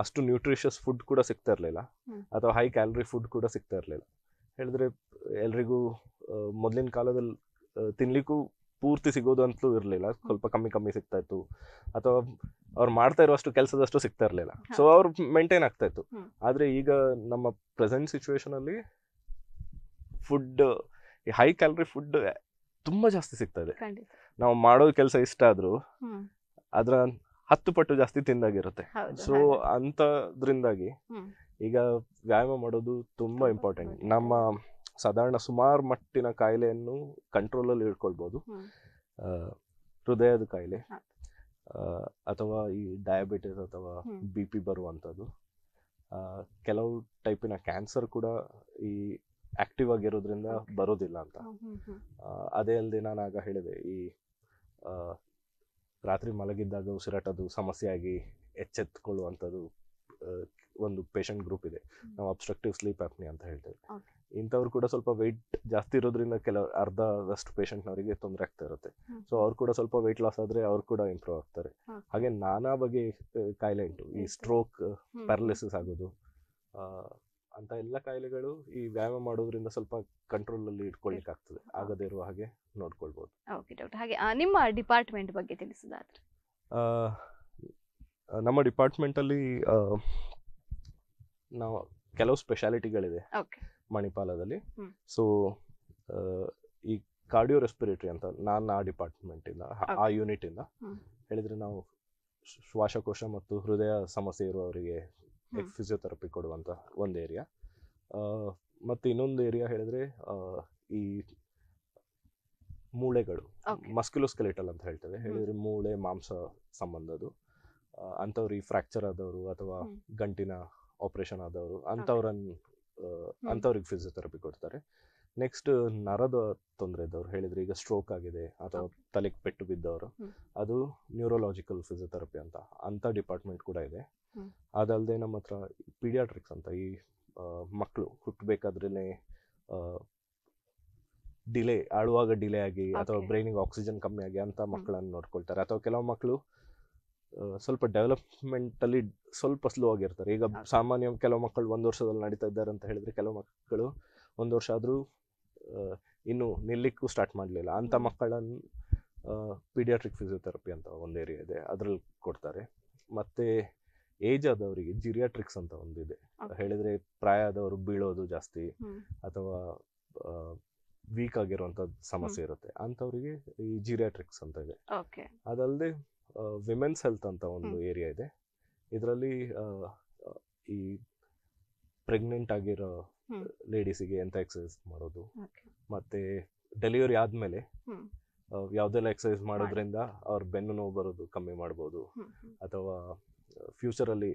ಅಷ್ಟು ನ್ಯೂಟ್ರಿಷಸ್ ಫುಡ್ ಕೂಡ ಸಿಗ್ತಾ ಇರಲಿಲ್ಲ ಅಥವಾ ಹೈ ಕ್ಯಾಲರಿ ಫುಡ್ ಕೂಡ ಸಿಗ್ತಾ ಇರಲಿಲ್ಲ ಹೇಳಿದ್ರೆ ಎಲ್ರಿಗೂ ಮೊದಲಿನ ಕಾಲದಲ್ಲಿ ತಿನ್ಲಿಕ್ಕೂ ಪೂರ್ತಿ ಸಿಗೋದು ಅಂತಲೂ ಇರಲಿಲ್ಲ ಸ್ವಲ್ಪ ಕಮ್ಮಿ ಕಮ್ಮಿ ಸಿಗ್ತಾ ಇತ್ತು ಅಥವಾ ಅವ್ರು ಮಾಡ್ತಾ ಇರುವಷ್ಟು ಕೆಲಸದಷ್ಟು ಸಿಗ್ತಾ ಇರಲಿಲ್ಲ ಸೊ ಅವ್ರು ಮೇಂಟೈನ್ ಆಗ್ತಾ ಇತ್ತು ಆದರೆ ಈಗ ನಮ್ಮ ಪ್ರೆಸೆಂಟ್ ಸಿಚುವೇಶನಲ್ಲಿ ಫುಡ್ ಈ ಹೈ ಕ್ಯಾಲರಿ ಫುಡ್ ತುಂಬಾ ಜಾಸ್ತಿ ಸಿಗ್ತಾ ಇದೆ ನಾವು ಮಾಡೋ ಕೆಲಸ ಇಷ್ಟ ಆದ್ರೂ ಅದರ ಹತ್ತು ಪಟ್ಟು ಜಾಸ್ತಿ ತಿಂದಾಗಿರುತ್ತೆ ಸೊ ಅಂತದ್ರಿಂದಾಗಿ ಈಗ ವ್ಯಾಯಾಮ ಮಾಡೋದು ತುಂಬಾ ಇಂಪಾರ್ಟೆಂಟ್ ನಮ್ಮ ಸಾಧಾರಣ ಸುಮಾರು ಮಟ್ಟಿನ ಕಾಯಿಲೆಯನ್ನು ಕಂಟ್ರೋಲಲ್ಲಿ ಇಟ್ಕೊಳ್ಬೋದು ಹೃದಯದ ಕಾಯಿಲೆ ಅಥವಾ ಈ ಡಯಾಬಿಟಿಸ್ ಅಥವಾ ಬಿ ಪಿ ಬರುವಂಥದ್ದು ಕೆಲವು ಟೈಪಿನ ಕ್ಯಾನ್ಸರ್ ಕೂಡ ಈ ಆಕ್ಟಿವ್ ಆಗಿರೋದ್ರಿಂದ ಬರೋದಿಲ್ಲ ಅಂತ ಅದೇ ಅಲ್ಲದೆ ನಾನು ಆಗ ಹೇಳಿದೆ ಈ ರಾತ್ರಿ ಮಲಗಿದ್ದಾಗ ಉಸಿರಾಟದ್ದು ಸಮಸ್ಯೆಯಾಗಿ ಎಚ್ಚೆತ್ಕೊಳ್ಳುವಂಥದ್ದು ಒಂದು ಪೇಷಂಟ್ ಗ್ರೂಪ್ ಇದೆ ನಾವು ಅಬ್ಸ್ಟ್ರಕ್ಟಿವ್ ಸ್ಲೀಪ್ ಆಪ್ನಿ ಅಂತ ಹೇಳ್ತೇವೆ ಇಂಥವ್ರು ಕೂಡ ಸ್ವಲ್ಪ ವೆಯ್ಟ್ ಜಾಸ್ತಿ ಇರೋದ್ರಿಂದ ಕೆಲವು ಅರ್ಧದಷ್ಟು ಪೇಷಂಟ್ನವರಿಗೆ ತೊಂದರೆ ಆಗ್ತಾ ಇರುತ್ತೆ ಸೊ ಅವ್ರು ಕೂಡ ಸ್ವಲ್ಪ ವೆಯ್ಟ್ ಲಾಸ್ ಆದರೆ ಅವ್ರು ಕೂಡ ಇಂಪ್ರೂವ್ ಆಗ್ತಾರೆ ಹಾಗೆ ನಾನಾ ಬಗೆಯ ಕಾಯಿಲೆ ಉಂಟು ಈ ಸ್ಟ್ರೋಕ್ ಪ್ಯಾರಲಿಸಿಸ್ ಆಗೋದು ಅಂತ ಎಲ್ಲ ಕಾಯಿಲೆಗಳು ಈ ವ್ಯಾಯಾಮ ಮಾಡೋದ್ರಿಂದ ಸ್ವಲ್ಪ ಕಂಟ್ರೋಲ್ ಅಲ್ಲಿ ಇಟ್ಕೊಳ್ಲಿಕ್ಕೆ ಆಗ್ತದೆ ಆಗದೇ ಇರುವ ಹಾಗೆ ನೋಡ್ಕೊಳ್ಬಹುದು ಓಕೆ ಡಾಕ್ಟರ್ ಹಾಗೆ ನಿಮ್ಮ ಡಿಪಾರ್ಟ್ಮೆಂಟ್ ಬಗ್ಗೆ ತಿಳಿಸೋದಾದ್ರೆ ನಮ್ಮ ಡಿಪಾರ್ಟ್ಮೆಂಟ್ ಅಲ್ಲಿ ನಾವು ಕೆಲವು ಸ್ಪೆಷಾಲಿಟಿಗಳಿದೆ ಓಕೆ ಮಣಿಪಾಲದಲ್ಲಿ ಸೊ ಈ ಕಾರ್ಡಿಯೋ ರೆಸ್ಪಿರೇಟರಿ ಅಂತ ನಾನು ಆ ಡಿಪಾರ್ಟ್ಮೆಂಟ್ ಇಂದ ಆ ಯೂನಿಟ್ ಇಂದ ಹೇಳಿದ್ರೆ ನಾವು ಶ್ವಾಸಕೋಶ ಮತ್ತು ಹೃದಯ ಸಮಸ್ಯೆ ಇರುವವರಿಗೆ ಫಿಸಿಯೋಥೆರಪಿ ಕೊಡುವಂತ ಒಂದು ಏರಿಯಾ ಮತ್ತೆ ಇನ್ನೊಂದು ಏರಿಯಾ ಹೇಳಿದ್ರೆ ಈ ಮೂಳೆಗಳು ಸ್ಕೆಲೆಟಲ್ ಅಂತ ಹೇಳ್ತೇವೆ ಹೇಳಿದ್ರೆ ಮೂಳೆ ಮಾಂಸ ಸಂಬಂಧದ್ದು ಅಂಥವ್ರು ಈ ಫ್ರ್ಯಾಕ್ಚರ್ ಆದವರು ಅಥವಾ ಗಂಟಿನ ಆಪರೇಷನ್ ಆದವರು ಅಂಥವ್ರನ್ನ ಅಂಥವ್ರಿಗೆ ಫಿಸಿಯೋಥೆರಪಿ ಕೊಡ್ತಾರೆ ನೆಕ್ಸ್ಟ್ ನರದ ತೊಂದರೆ ಇದ್ದವ್ರು ಹೇಳಿದ್ರೆ ಈಗ ಸ್ಟ್ರೋಕ್ ಆಗಿದೆ ಅಥವಾ ತಲೆಗೆ ಪೆಟ್ಟು ಬಿದ್ದವರು ಅದು ನ್ಯೂರೋಲಾಜಿಕಲ್ ಫಿಸಿಯೋಥೆರಪಿ ಅಂತ ಅಂಥ ಡಿಪಾರ್ಟ್ಮೆಂಟ್ ಕೂಡ ಇದೆ ಅದಲ್ಲದೆ ನಮ್ಮ ಹತ್ರ ಪೀಡಿಯಾಟ್ರಿಕ್ಸ್ ಅಂತ ಈ ಮಕ್ಕಳು ಹುಟ್ಟಬೇಕಾದ್ರೇ ಡಿಲೇ ಆಳುವಾಗ ಡಿಲೇ ಆಗಿ ಅಥವಾ ಬ್ರೈನಿಗೆ ಆಕ್ಸಿಜನ್ ಕಮ್ಮಿ ಆಗಿ ಅಂತ ಮಕ್ಕಳನ್ನು ನೋಡ್ಕೊಳ್ತಾರೆ ಅಥವಾ ಕೆಲವು ಮಕ್ಕಳು ಸ್ವಲ್ಪ ಡೆವಲಪ್ಮೆಂಟಲ್ಲಿ ಸ್ವಲ್ಪ ಸ್ಲೋ ಆಗಿರ್ತಾರೆ ಈಗ ಸಾಮಾನ್ಯ ಕೆಲವು ಮಕ್ಕಳು ಒಂದು ವರ್ಷದಲ್ಲಿ ನಡೀತಾ ಇದ್ದಾರೆ ಅಂತ ಹೇಳಿದ್ರೆ ಕೆಲವು ಮಕ್ಕಳು ಒಂದು ವರ್ಷ ಆದರೂ ಇನ್ನು ನಿಲ್ಲಿಕ್ಕೂ ಸ್ಟಾರ್ಟ್ ಮಾಡಲಿಲ್ಲ ಅಂಥ ಮಕ್ಕಳನ್ನು ಪೀಡಿಯಾಟ್ರಿಕ್ ಫಿಸಿಯೋಥೆರಪಿ ಅಂತ ಒಂದು ಏರಿಯಾ ಇದೆ ಅದರಲ್ಲಿ ಕೊಡ್ತಾರೆ ಮತ್ತು ಏಜ್ ಆದವರಿಗೆ ಜಿರಿಯಾಟ್ರಿಕ್ಸ್ ಅಂತ ಒಂದಿದೆ ಹೇಳಿದರೆ ಪ್ರಾಯ ಆದವರು ಬೀಳೋದು ಜಾಸ್ತಿ ಅಥವಾ ವೀಕ್ ಆಗಿರುವಂತ ಸಮಸ್ಯೆ ಇರುತ್ತೆ ಅಂತವರಿಗೆ ಈ ಜಿರಿಯಾಟ್ರಿಕ್ಸ್ ಅಂತ ಇದೆ ಅದಲ್ಲದೆ ವಿಮೆನ್ಸ್ ಹೆಲ್ತ್ ಅಂತ ಒಂದು ಏರಿಯಾ ಇದೆ ಇದರಲ್ಲಿ ಈ ಪ್ರೆಗ್ನೆಂಟ್ ಆಗಿರೋ ಲೇಡೀಸಿಗೆ ಎಂತ ಎಕ್ಸಸೈಸ್ ಮಾಡೋದು ಮತ್ತೆ ಡೆಲಿವರಿ ಆದ್ಮೇಲೆ ಯಾವ್ದೆಲ್ಲ ಎಕ್ಸಸೈಸ್ ಮಾಡೋದ್ರಿಂದ ಅವ್ರ ಬೆನ್ನು ನೋವು ಬರೋದು ಕಮ್ಮಿ ಮಾಡ್ಬೋದು ಅಥವಾ ಫ್ಯೂಚರ್ ಅಲ್ಲಿ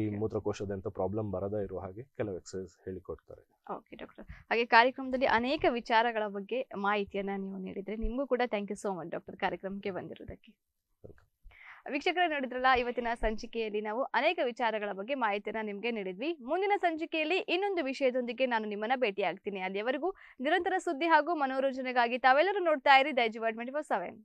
ಈ ಮೂತ್ರಕೋಶದ ಎಂತ ಪ್ರಾಬ್ಲಮ್ ಬರದ ಇರುವ ಹಾಗೆ ಕೆಲವು ಎಕ್ಸಸೈಸ್ ಹೇಳಿಕೊಡ್ತಾರೆ ಓಕೆ ಡಾಕ್ಟರ್ ಹಾಗೆ ಕಾರ್ಯಕ್ರಮದಲ್ಲಿ ಅನೇಕ ವಿಚಾರಗಳ ಬಗ್ಗೆ ಮಾಹಿತಿಯನ್ನ ನೀವು ನೀಡಿದ್ರೆ ನಿಮಗೂ ಕೂಡ thank you so much doctor ಕಾರ್ಯಕ್ರಮಕ್ಕೆ ಬಂದಿರೋದಕ್ಕೆ ವೀಕ್ಷಕರ ನೋಡಿದ್ರಲ್ಲ ಇವತ್ತಿನ ಸಂಚಿಕೆಯಲ್ಲಿ ನಾವು ಅನೇಕ ವಿಚಾರಗಳ ಬಗ್ಗೆ ಮಾಹಿತಿಯನ್ನ ನಿಮ್ಗೆ ನೀಡಿದ್ವಿ ಮುಂದಿನ ಸಂಚಿಕೆಯಲ್ಲಿ ಇನ್ನೊಂದು ವಿಷಯದೊಂದಿಗೆ ನಾನು ನಿಮ್ಮನ್ನ ಭೇಟಿಯಾಗ್ತೀನಿ ಅಲ್ಲಿಯವರೆಗೂ ನಿರಂತರ ಸುದ್ದಿ ಹಾಗೂ ಮನೋರಂಜನೆಗಾಗಿ ತಾವೆಲ್ಲರೂ ನೋಡ್ತಾ ಇರಿ ದೈಜ್ ಡಿಪಾರ್ಟ್ಮೆಂಟ್